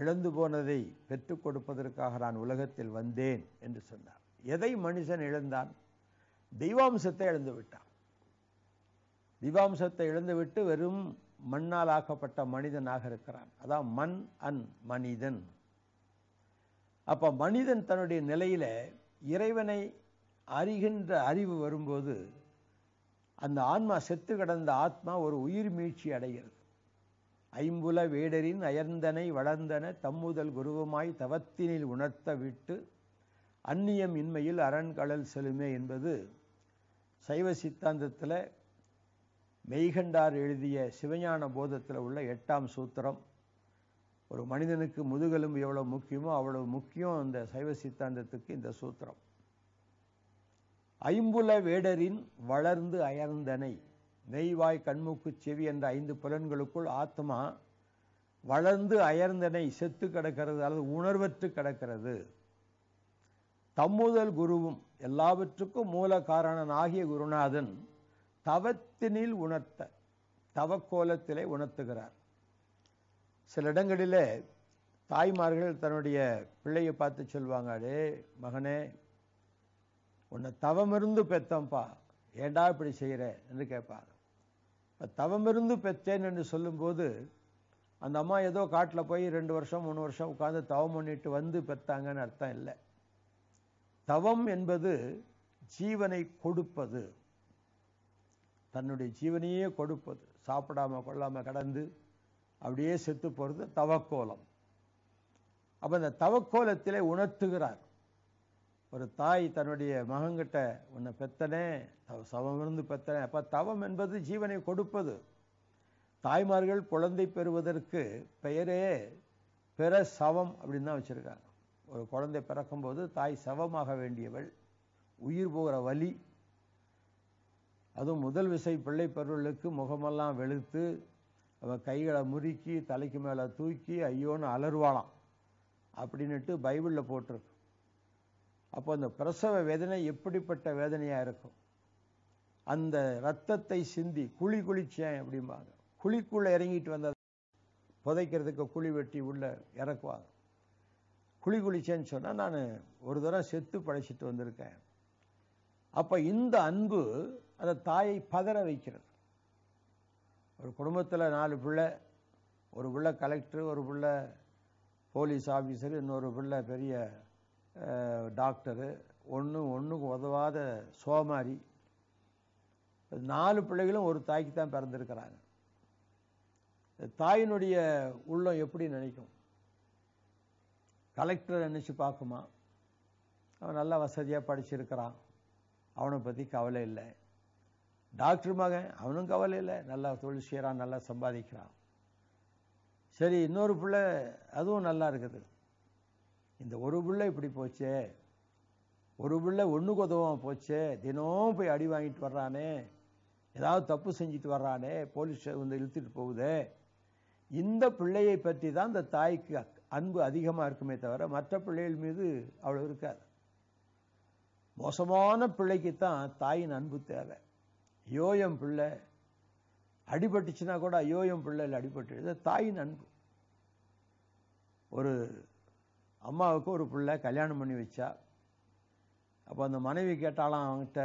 இழந்து போனதை பெற்றுக் கொடுப்பதற்காக நான் உலகத்தில் வந்தேன் என்று சொன்னார் எதை மனுஷன் இழந்தான் தெய்வாம்சத்தை இழந்து விட்டான் தெய்வாம்சத்தை இழந்துவிட்டு வெறும் மண்ணால் ஆக்கப்பட்ட மனிதனாக இருக்கிறான் அதான் மண் அன் மனிதன் அப்போ மனிதன் தன்னுடைய நிலையில இறைவனை அறிகின்ற அறிவு வரும்போது அந்த ஆன்மா செத்து கிடந்த ஆத்மா ஒரு உயிர் மீழ்ச்சி அடைகிறது ஐம்புல வேடரின் அயர்ந்தனை வளர்ந்தன தம்முதல் குருவமாய் தவத்தினில் உணர்த்த விட்டு அந்நியம் இன்மையில் அரண்கடல் செலுமே என்பது சைவ சித்தாந்தத்தில் மெய்கண்டார் எழுதிய சிவஞான போதத்தில் உள்ள எட்டாம் சூத்திரம் ஒரு மனிதனுக்கு முதுகெலும்பு எவ்வளோ முக்கியமோ அவ்வளோ முக்கியம் அந்த சைவ சித்தாந்தத்துக்கு இந்த சூத்திரம் ஐம்புல வேடரின் வளர்ந்து அயர்ந்தனை நெய்வாய் கண்முக்கு செவி என்ற ஐந்து புலன்களுக்குள் ஆத்மா வளர்ந்து அயர்ந்தனை செத்து கிடக்கிறது அல்லது உணர்வற்று கிடக்கிறது தம்முதல் குருவும் எல்லாவற்றுக்கும் மூல காரணன் ஆகிய குருநாதன் தவத்தினில் உணர்த்த தவக்கோலத்திலே உணர்த்துகிறார் சில இடங்களிலே தாய்மார்கள் தன்னுடைய பிள்ளையை பார்த்து சொல்லுவாங்க அடே மகனே உன்னை தவமிருந்து பெத்தம்ப்பா ஏண்டா இப்படி செய்கிற என்று கேட்பார் இப்போ தவமிருந்து பெத்தேன் என்று சொல்லும்போது அந்த அம்மா ஏதோ காட்டில் போய் ரெண்டு வருஷம் மூணு வருஷம் உட்காந்து தவம் பண்ணிட்டு வந்து பெற்றாங்கன்னு அர்த்தம் இல்லை தவம் என்பது ஜீவனை கொடுப்பது தன்னுடைய ஜீவனையே கொடுப்பது சாப்பிடாமல் கொள்ளாமல் கடந்து அப்படியே செத்து போகிறது தவக்கோலம் அப்போ இந்த தவக்கோலத்திலே உணர்த்துகிறார் ஒரு தாய் தன்னுடைய மகன்கிட்ட உன்னை பெத்தனே சவம் இருந்து பெத்தனே அப்போ தவம் என்பது ஜீவனை கொடுப்பது தாய்மார்கள் குழந்தை பெறுவதற்கு பெயரே பிற சவம் அப்படின்னு தான் வச்சுருக்காங்க ஒரு குழந்தை பிறக்கும்போது தாய் சவமாக வேண்டியவள் உயிர் போகிற வலி அதுவும் முதல் விசை பிள்ளை பருவலுக்கு முகமெல்லாம் வெளுத்து அவன் கைகளை முறுக்கி தலைக்கு மேலே தூக்கி ஐயோன்னு அலறுவாளாம் அப்படின்ட்டு பைபிளில் போட்டிருக்கு அப்போ அந்த பிரசவ வேதனை எப்படிப்பட்ட வேதனையாக இருக்கும் அந்த ரத்தத்தை சிந்தி குழி குளிச்சேன் அப்படிம்பாங்க குழிக்குள்ளே இறங்கிட்டு வந்த புதைக்கிறதுக்கு குழி வெட்டி உள்ளே இறக்குவாங்க குழி குளிச்சேன்னு சொன்னால் நான் ஒரு தடவை செத்து படைச்சிட்டு வந்திருக்கேன் அப்போ இந்த அன்பு அந்த தாயை பதற வைக்கிறது ஒரு குடும்பத்தில் நாலு பிள்ளை ஒரு பிள்ளை கலெக்டர் ஒரு பிள்ளை போலீஸ் ஆஃபீஸரு இன்னொரு பிள்ளை பெரிய டாக்டரு ஒன்று ஒன்றுக்கு உதவாத சோமாரி நாலு பிள்ளைகளும் ஒரு தாய்க்கு தான் பிறந்திருக்கிறாங்க தாயினுடைய உள்ளம் எப்படி நினைக்கும் கலெக்டரை நினச்சி பார்க்குமா அவன் நல்லா வசதியாக படிச்சிருக்கிறான் அவனை பற்றி கவலை இல்லை டாக்டர் மகன் அவனும் கவலை இல்லை நல்லா தொழில் செய்கிறான் நல்லா சம்பாதிக்கிறான் சரி இன்னொரு பிள்ளை அதுவும் நல்லா இருக்குது இந்த ஒரு பிள்ளை இப்படி போச்சே ஒரு பிள்ளை ஒன்றுக்கு உதவாமல் போச்சே தினமும் போய் அடி வாங்கிட்டு வர்றானே ஏதாவது தப்பு செஞ்சுட்டு வர்றானே போலீஸ் வந்து இழுத்துட்டு போகுதே இந்த பிள்ளையை பற்றி தான் இந்த தாய்க்கு அன்பு அதிகமாக இருக்குமே தவிர மற்ற பிள்ளைகள் மீது அவ்வளோ இருக்காது மோசமான பிள்ளைக்கு தான் தாயின் அன்பு தேவை ஐயோயம் பிள்ளை அடிபட்டுச்சுன்னா கூட ஐயோயம் பிள்ளை இல்லை அடிபட்டு தாயின் அன்பு ஒரு அம்மாவுக்கு ஒரு பிள்ளை கல்யாணம் பண்ணி வச்சா அப்போ அந்த மனைவி கேட்டாலாம் அவங்ககிட்ட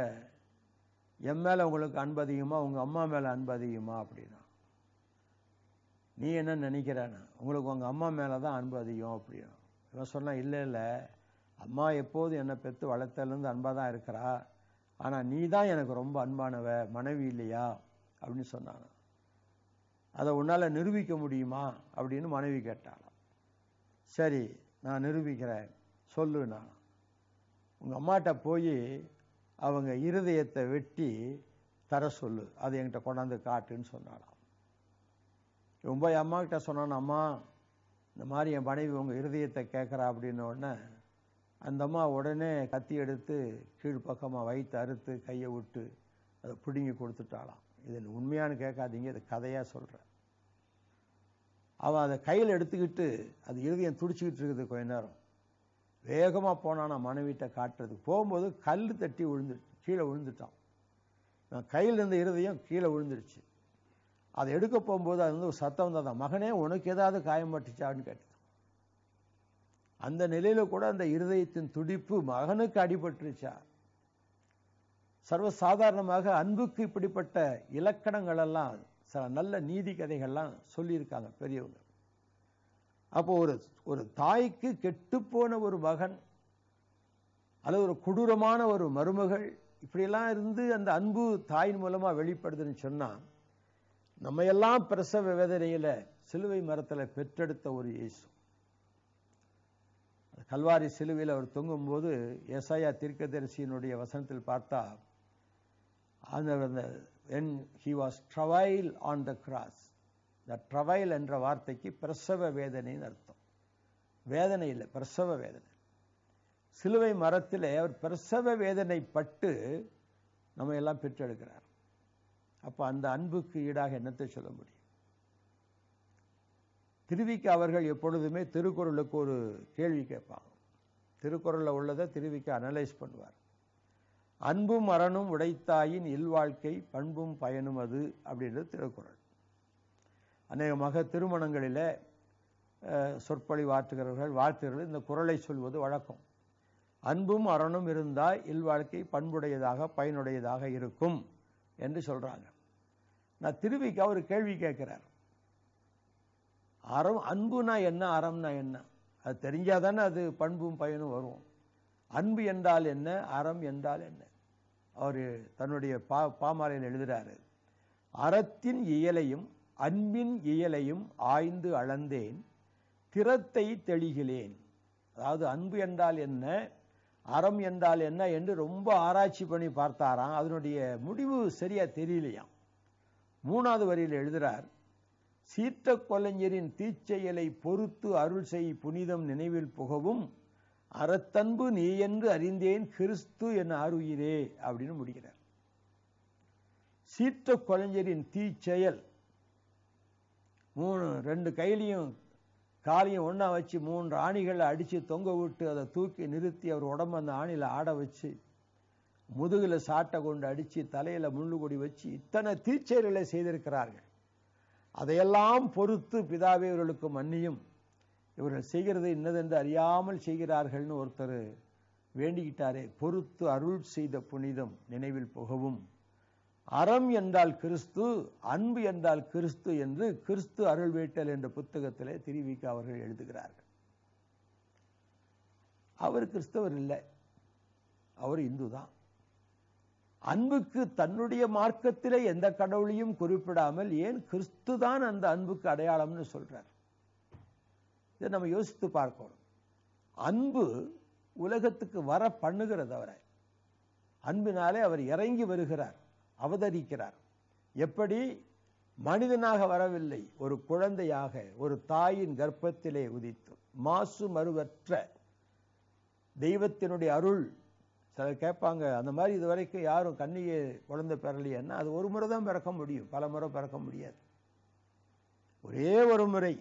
என் மேலே உங்களுக்கு அன்பு அதிகமாக உங்கள் அம்மா மேலே அன்பு அதிகமாக அப்படின்னா நீ என்ன நினைக்கிறேன்னு உங்களுக்கு உங்கள் அம்மா மேலே தான் அன்பு அதிகம் அப்படின்னா இவன் சொன்னால் இல்லை இல்லை அம்மா எப்போது என்னை பெற்று வளர்த்தலேருந்து அன்பாக தான் இருக்கிறா ஆனால் நீ தான் எனக்கு ரொம்ப அன்பானவ மனைவி இல்லையா அப்படின்னு சொன்னாங்க அதை உன்னால் நிரூபிக்க முடியுமா அப்படின்னு மனைவி கேட்டாலும் சரி நான் நிரூபிக்கிறேன் சொல்லு நான் உங்கள் அம்மாட்ட போய் அவங்க இருதயத்தை வெட்டி தர சொல்லு அது என்கிட்ட கொண்டாந்து காட்டுன்னு சொன்னாலாம் ரொம்ப என் அம்மாக்கிட்ட சொன்னான்னு அம்மா இந்த மாதிரி என் மனைவி உங்கள் இருதயத்தை கேட்குறா அப்படின்னோடனே அந்த அம்மா உடனே கத்தி எடுத்து கீழ்ப்பக்கமாக வயிற்று அறுத்து கையை விட்டு அதை பிடுங்கி கொடுத்துட்டாளாம் இது உண்மையானு கேட்காதீங்க இது கதையாக சொல்கிறேன் அவன் அதை கையில் எடுத்துக்கிட்டு அது இறுதியம் துடிச்சிக்கிட்டு இருக்குது கொஞ்ச நேரம் வேகமாக நான் மனைவிட்ட காட்டுறதுக்கு போகும்போது கல் தட்டி விழுந்து கீழே விழுந்துட்டான் நான் கையில் இருந்த இருதயம் கீழே விழுந்துடுச்சு அதை எடுக்க போகும்போது அது வந்து ஒரு சத்தம் தான் மகனே உனக்கு ஏதாவது காயம் பட்டுச்சான்னு கேட்டேன் அந்த நிலையில கூட அந்த இருதயத்தின் துடிப்பு மகனுக்கு அடிபட்டுருச்சா சர்வசாதாரணமாக அன்புக்கு இப்படிப்பட்ட இலக்கணங்கள் எல்லாம் சில நல்ல நீதி கதைகள்லாம் சொல்லியிருக்காங்க பெரியவங்க அப்போ ஒரு ஒரு தாய்க்கு கெட்டுப்போன ஒரு மகன் அல்லது ஒரு கொடூரமான ஒரு மருமகள் இப்படியெல்லாம் இருந்து அந்த அன்பு தாயின் மூலமாக வெளிப்படுதுன்னு சொன்னால் நம்ம எல்லாம் பிரசவ வேதனையில் சிலுவை மரத்தில் பெற்றெடுத்த ஒரு இயேசு கல்வாரி சிலுவையில் அவர் தொங்கும்போது எஸ்ஐயா தீர்க்கதரிசியினுடைய வசனத்தில் பார்த்தா அந்த and he was travail on the cross இந்த ட்ரவைல் என்ற வார்த்தைக்கு பிரசவ வேதனைன்னு அர்த்தம் வேதனை இல்லை பிரசவ வேதனை சிலுவை மரத்தில் அவர் பிரசவ வேதனை பட்டு நம்ம எல்லாம் பெற்றெடுக்கிறார் அப்போ அந்த அன்புக்கு ஈடாக என்னத்தை சொல்ல முடியும் திருவிக்க அவர்கள் எப்பொழுதுமே திருக்குறளுக்கு ஒரு கேள்வி கேட்பாங்க திருக்குறளில் உள்ளதை திருவிக்க அனலைஸ் பண்ணுவார் அன்பும் மரணும் உடைத்தாயின் இல்வாழ்க்கை பண்பும் பயனும் அது அப்படின்றது திருக்குறள் அநேகமாக திருமணங்களில் சொற்பொழி வாழ்த்துகிறவர்கள் வாழ்த்துகிறவர்கள் இந்த குரலை சொல்வது வழக்கம் அன்பும் அறனும் இருந்தால் இல்வாழ்க்கை பண்புடையதாக பயனுடையதாக இருக்கும் என்று சொல்கிறாங்க நான் திருவிக்க அவர் கேள்வி கேட்குறாரு அறம் அன்புனா என்ன அறம்னா என்ன அது தெரிஞ்சாதானே அது பண்பும் பயனும் வரும் அன்பு என்றால் என்ன அறம் என்றால் என்ன அவர் தன்னுடைய பா பாமாலையில் எழுதுகிறாரு அறத்தின் இயலையும் அன்பின் இயலையும் ஆய்ந்து அளந்தேன் திறத்தை தெளிகிலேன் அதாவது அன்பு என்றால் என்ன அறம் என்றால் என்ன என்று ரொம்ப ஆராய்ச்சி பண்ணி பார்த்தாராம் அதனுடைய முடிவு சரியாக தெரியலையாம் மூணாவது வரியில் எழுதுகிறார் சீத்த கொலைஞரின் தீச்செயலை பொறுத்து அருள் செய் புனிதம் நினைவில் புகவும் அறத்தன்பு நீ என்று அறிந்தேன் கிறிஸ்து என் ஆறுயிரே அப்படின்னு முடிகிறார் சீத்த கொலைஞரின் தீச்செயல் மூணு ரெண்டு கையிலையும் காலையும் ஒன்றா வச்சு மூன்று ஆணிகளை அடித்து தொங்க விட்டு அதை தூக்கி நிறுத்தி அவர் உடம்பு அந்த ஆணியில் ஆட வச்சு முதுகில் சாட்டை கொண்டு அடித்து தலையில் முள்ளு கொடி வச்சு இத்தனை தீச்செயல்களை செய்திருக்கிறார்கள் அதையெல்லாம் பொறுத்து பிதாவே இவர்களுக்கு மன்னியும் இவர்கள் செய்கிறது இன்னதென்று அறியாமல் செய்கிறார்கள்னு ஒருத்தர் வேண்டிக்கிட்டாரே பொறுத்து அருள் செய்த புனிதம் நினைவில் புகவும் அறம் என்றால் கிறிஸ்து அன்பு என்றால் கிறிஸ்து என்று கிறிஸ்து அருள் வேட்டல் என்ற புத்தகத்திலே திருவிக்க அவர்கள் எழுதுகிறார்கள் அவர் கிறிஸ்தவர் இல்லை அவர் இந்து தான் அன்புக்கு தன்னுடைய மார்க்கத்திலே எந்த கடவுளையும் குறிப்பிடாமல் ஏன் கிறிஸ்து தான் அந்த அன்புக்கு அடையாளம்னு சொல்றார் இதை நம்ம யோசித்து பார்க்கணும் அன்பு உலகத்துக்கு வர பண்ணுகிறது அவரை அன்பினாலே அவர் இறங்கி வருகிறார் அவதரிக்கிறார் எப்படி மனிதனாக வரவில்லை ஒரு குழந்தையாக ஒரு தாயின் கர்ப்பத்திலே உதித்து மாசு மறுவற்ற தெய்வத்தினுடைய அருள் சிலர் கேட்பாங்க அந்த மாதிரி இது வரைக்கும் யாரும் கண்ணியை குழந்தை பெறலையேன்னா அது ஒரு முறை தான் பிறக்க முடியும் பல முறை பிறக்க முடியாது ஒரே ஒரு முறை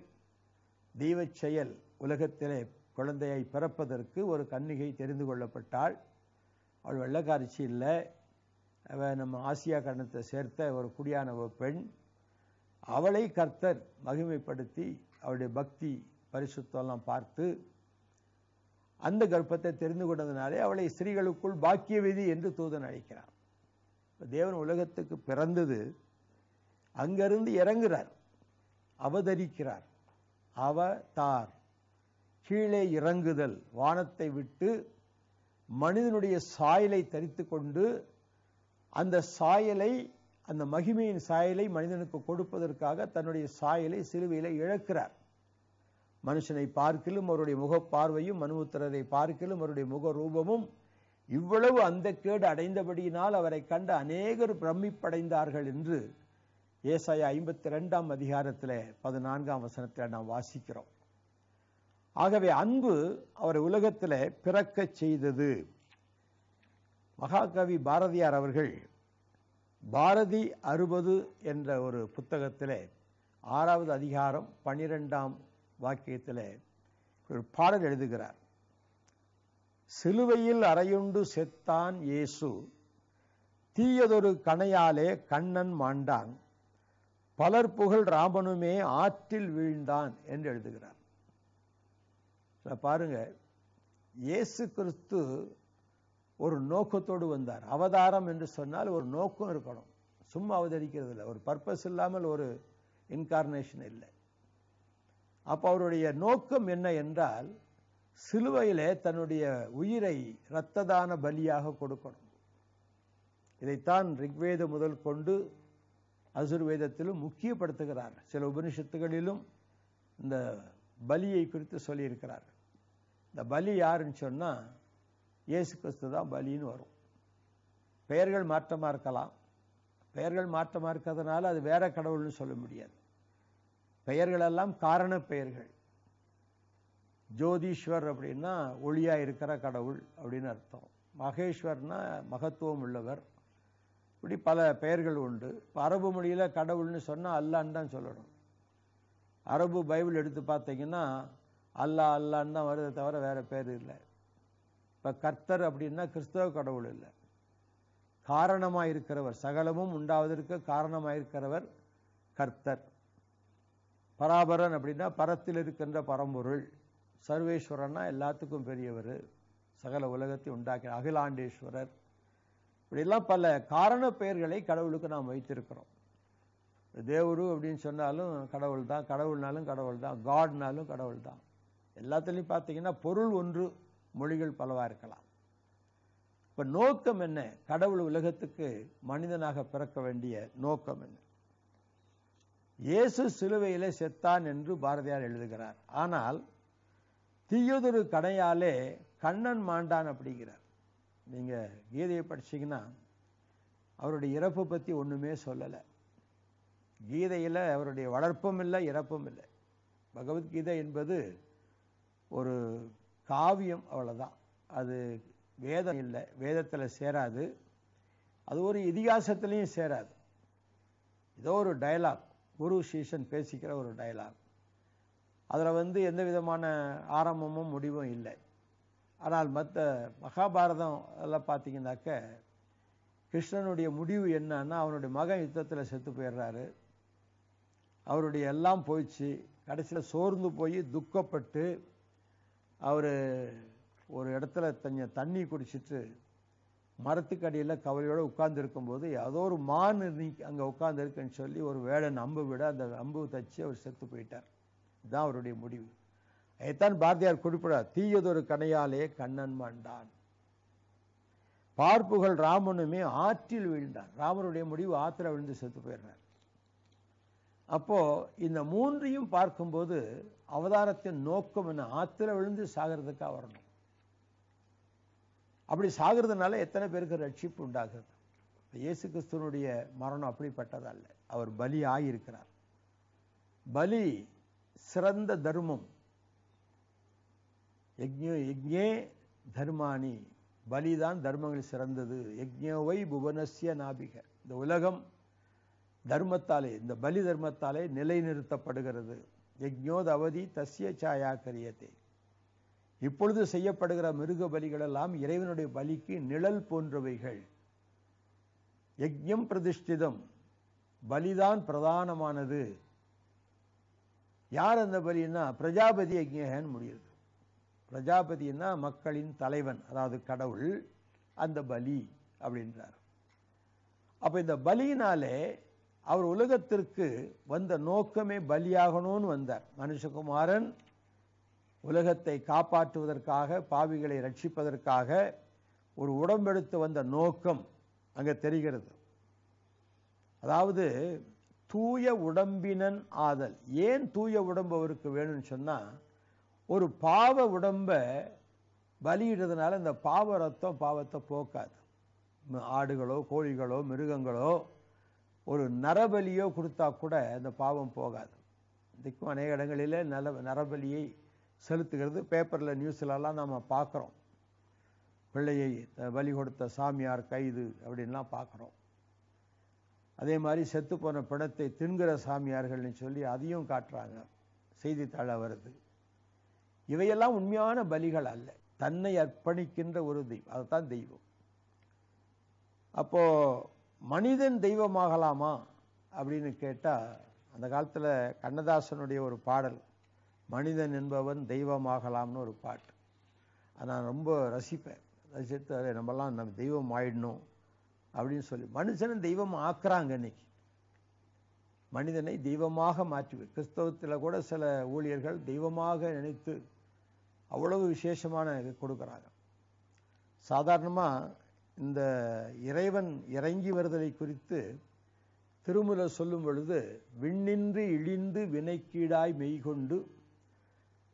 தெய்வ செயல் உலகத்திலே குழந்தையை பிறப்பதற்கு ஒரு கன்னிகை தெரிந்து கொள்ளப்பட்டால் அவள் வெள்ளக்காரிச்சி இல்லை அவ நம்ம ஆசியா கண்டத்தை சேர்த்த ஒரு குடியான ஒரு பெண் அவளை கர்த்தர் மகிமைப்படுத்தி அவளுடைய பக்தி பரிசுத்தெல்லாம் பார்த்து அந்த கர்ப்பத்தை தெரிந்து கொண்டதுனாலே அவளை ஸ்திரீகளுக்குள் பாக்கிய விதி என்று தூதன் அழைக்கிறார் தேவன் உலகத்துக்கு பிறந்தது அங்கிருந்து இறங்குறார் அவதரிக்கிறார் அவ தார் கீழே இறங்குதல் வானத்தை விட்டு மனிதனுடைய சாயலை தரித்து கொண்டு அந்த சாயலை அந்த மகிமையின் சாயலை மனிதனுக்கு கொடுப்பதற்காக தன்னுடைய சாயலை சிறுவையில் இழக்கிறார் மனுஷனை பார்க்கலும் அவருடைய முகப்பார்வையும் உத்தரதை பார்க்கலும் அவருடைய முக ரூபமும் இவ்வளவு அந்த கேடு அடைந்தபடியினால் அவரை கண்ட அநேகர் பிரமிப்படைந்தார்கள் என்று ஏசாய ஐம்பத்தி ரெண்டாம் அதிகாரத்தில் பதினான்காம் வசனத்தில் நாம் வாசிக்கிறோம் ஆகவே அன்பு அவரை உலகத்தில் பிறக்க செய்தது மகாகவி பாரதியார் அவர்கள் பாரதி அறுபது என்ற ஒரு புத்தகத்தில் ஆறாவது அதிகாரம் பனிரெண்டாம் வாக்கியத்தில் ஒரு பாடல் எழுதுகிறார் சிலுவையில் அறையுண்டு செத்தான் இயேசு தீயதொரு கணையாலே கண்ணன் மாண்டான் பலர் புகழ் ராமனுமே ஆற்றில் வீழ்ந்தான் என்று எழுதுகிறார் பாருங்க இயேசு கிறிஸ்து ஒரு நோக்கத்தோடு வந்தார் அவதாரம் என்று சொன்னால் ஒரு நோக்கம் இருக்கணும் சும்மா அவதரிக்கிறது இல்லை ஒரு பர்பஸ் இல்லாமல் ஒரு இன்கார்னேஷன் இல்லை அப்போ அவருடைய நோக்கம் என்ன என்றால் சிலுவையிலே தன்னுடைய உயிரை இரத்ததான பலியாக கொடுக்கணும் இதைத்தான் ரிக்வேதம் முதல் கொண்டு அசுர்வேதத்திலும் முக்கியப்படுத்துகிறார் சில உபனிஷத்துகளிலும் இந்த பலியை குறித்து சொல்லியிருக்கிறார் இந்த பலி யாருன்னு சொன்னால் இயேசு கிறிஸ்து தான் பலின்னு வரும் பெயர்கள் மாற்றமாக இருக்கலாம் பெயர்கள் மாற்றமாக இருக்கிறதுனால அது வேற கடவுள்னு சொல்ல முடியாது பெயர்களெல்லாம் காரண பெயர்கள் ஜோதீஸ்வர் அப்படின்னா ஒளியாக இருக்கிற கடவுள் அப்படின்னு அர்த்தம் மகேஸ்வர்னா மகத்துவம் உள்ளவர் இப்படி பல பெயர்கள் உண்டு இப்போ அரபு மொழியில் கடவுள்னு சொன்னால் அல்லான்னு தான் சொல்லணும் அரபு பைபிள் எடுத்து பார்த்தீங்கன்னா அல்லா அல்லான்னு தான் வருதை தவிர வேறு பேர் இல்லை இப்போ கர்த்தர் அப்படின்னா கிறிஸ்தவ கடவுள் இல்லை காரணமாக இருக்கிறவர் சகலமும் உண்டாவதற்கு காரணமாக இருக்கிறவர் கர்த்தர் பராபரன் அப்படின்னா பரத்தில் இருக்கின்ற பரம்பொருள் சர்வேஸ்வரன்னா எல்லாத்துக்கும் பெரியவர் சகல உலகத்தை உண்டாக்கிற அகிலாண்டேஸ்வரர் இப்படிலாம் பல காரண பெயர்களை கடவுளுக்கு நாம் வைத்திருக்கிறோம் தேவரு அப்படின்னு சொன்னாலும் கடவுள் தான் கடவுள்னாலும் கடவுள் தான் காட்னாலும் கடவுள் தான் எல்லாத்துலேயும் பார்த்தீங்கன்னா பொருள் ஒன்று மொழிகள் பலவாக இருக்கலாம் இப்போ நோக்கம் என்ன கடவுள் உலகத்துக்கு மனிதனாக பிறக்க வேண்டிய நோக்கம் என்ன இயேசு சிலுவையிலே செத்தான் என்று பாரதியார் எழுதுகிறார் ஆனால் தீயதொரு கடையாலே கண்ணன் மாண்டான் அப்படிங்கிறார் நீங்கள் கீதையை படிச்சிங்கன்னா அவருடைய இறப்பு பற்றி ஒன்றுமே சொல்லலை கீதையில் அவருடைய வளர்ப்பும் இல்லை இறப்பும் இல்லை பகவத்கீதை என்பது ஒரு காவியம் அவ்வளோதான் அது வேதம் இல்லை வேதத்தில் சேராது அது ஒரு இதிகாசத்துலேயும் சேராது ஏதோ ஒரு டைலாக் குரு சீஷன் பேசிக்கிற ஒரு டைலாக் அதில் வந்து எந்த விதமான ஆரம்பமும் முடிவும் இல்லை ஆனால் மற்ற மகாபாரதம் எல்லாம் பார்த்தீங்கன்னாக்க கிருஷ்ணனுடைய முடிவு என்னன்னா அவனுடைய மகன் யுத்தத்தில் செத்து போயிடுறாரு அவருடைய எல்லாம் போயிடுச்சு கடைசியில் சோர்ந்து போய் துக்கப்பட்டு அவர் ஒரு இடத்துல தஞ்ச தண்ணி குடிச்சிட்டு மரத்துக்கு கவலையோடு உட்கார்ந்து இருக்கும்போது ஏதோ ஒரு மான் அங்கே உட்கார்ந்துருக்குன்னு சொல்லி ஒரு வேடன் அம்பு விட அந்த அம்பு தச்சு அவர் செத்து போயிட்டார் இதுதான் அவருடைய முடிவு அதைத்தான் பாரதியார் குறிப்பிடார் தீயதொரு கணையாலே கண்ணன் மாண்டான் பார்ப்புகள் ராமனுமே ஆற்றில் விழுந்தார் ராமனுடைய முடிவு ஆற்றில் விழுந்து செத்து போயிடுறார் அப்போ இந்த மூன்றையும் பார்க்கும்போது அவதாரத்தின் நோக்கம் என்ன ஆற்றில் விழுந்து சாகிறதுக்காக வரணும் அப்படி சாகிறதுனால எத்தனை பேருக்கு ரட்சிப்பு உண்டாகிறது இயேசு கிறிஸ்துவனுடைய மரணம் அப்படிப்பட்டதல்ல அவர் பலி ஆகியிருக்கிறார் பலி சிறந்த தர்மம் யக்ஞோ யக்ஞே தர்மானி பலிதான் தர்மங்கள் சிறந்தது யக்ஞோவை புவனசிய நாபிக இந்த உலகம் தர்மத்தாலே இந்த பலி தர்மத்தாலே நிலைநிறுத்தப்படுகிறது யக்ஞோதவதி தஸ்ய சாயா கரியத்தை இப்பொழுது செய்யப்படுகிற மிருக பலிகள் எல்லாம் இறைவனுடைய பலிக்கு நிழல் போன்றவைகள் யஜ்யம் பிரதிஷ்டிதம் பலிதான் பிரதானமானது யார் அந்த பலின்னா பிரஜாபதி யஜ்யன்னு முடியுது பிரஜாபதினா மக்களின் தலைவன் அதாவது கடவுள் அந்த பலி அப்படின்றார் அப்போ இந்த பலியினாலே அவர் உலகத்திற்கு வந்த நோக்கமே பலியாகணும்னு வந்தார் மனுஷகுமாரன் உலகத்தை காப்பாற்றுவதற்காக பாவிகளை ரட்சிப்பதற்காக ஒரு உடம்பெடுத்து வந்த நோக்கம் அங்கே தெரிகிறது அதாவது தூய உடம்பினன் ஆதல் ஏன் தூய உடம்பு அவருக்கு வேணும்னு சொன்னால் ஒரு பாவ உடம்பை பலியிடுறதுனால இந்த பாவ ரத்தம் பாவத்தை போக்காது ஆடுகளோ கோழிகளோ மிருகங்களோ ஒரு நரபலியோ கொடுத்தா கூட அந்த பாவம் போகாது இன்றைக்கும் அநேக இடங்களில் நல நரபலியை செலுத்துகிறது பேப்பரில் நியூஸ்லலாம் நாம் பார்க்குறோம் பிள்ளையை வழி கொடுத்த சாமியார் கைது அப்படின்லாம் பார்க்குறோம் அதே மாதிரி செத்து போன பிணத்தை தின்கிற சாமியார்கள்னு சொல்லி அதையும் காட்டுறாங்க செய்தித்தாள வருது இவையெல்லாம் உண்மையான பலிகள் அல்ல தன்னை அர்ப்பணிக்கின்ற ஒரு தெய்வம் அதுதான் தெய்வம் அப்போ மனிதன் தெய்வமாகலாமா அப்படின்னு கேட்டால் அந்த காலத்தில் கண்ணதாசனுடைய ஒரு பாடல் மனிதன் என்பவன் தெய்வமாகலாம்னு ஒரு பாட்டு அதை நான் ரொம்ப ரசிப்பேன் ரசித்து அதை நம்மலாம் நம்ம தெய்வம் ஆயிடணும் அப்படின்னு சொல்லி மனுஷனை தெய்வம் ஆக்குறாங்க இன்னைக்கு மனிதனை தெய்வமாக மாற்றி கிறிஸ்தவத்தில் கூட சில ஊழியர்கள் தெய்வமாக நினைத்து அவ்வளவு விசேஷமான கொடுக்குறாங்க சாதாரணமாக இந்த இறைவன் இறங்கி வருதலை குறித்து திருமுல சொல்லும் பொழுது விண்ணின்று இழிந்து வினைக்கீடாய் மெய்கொண்டு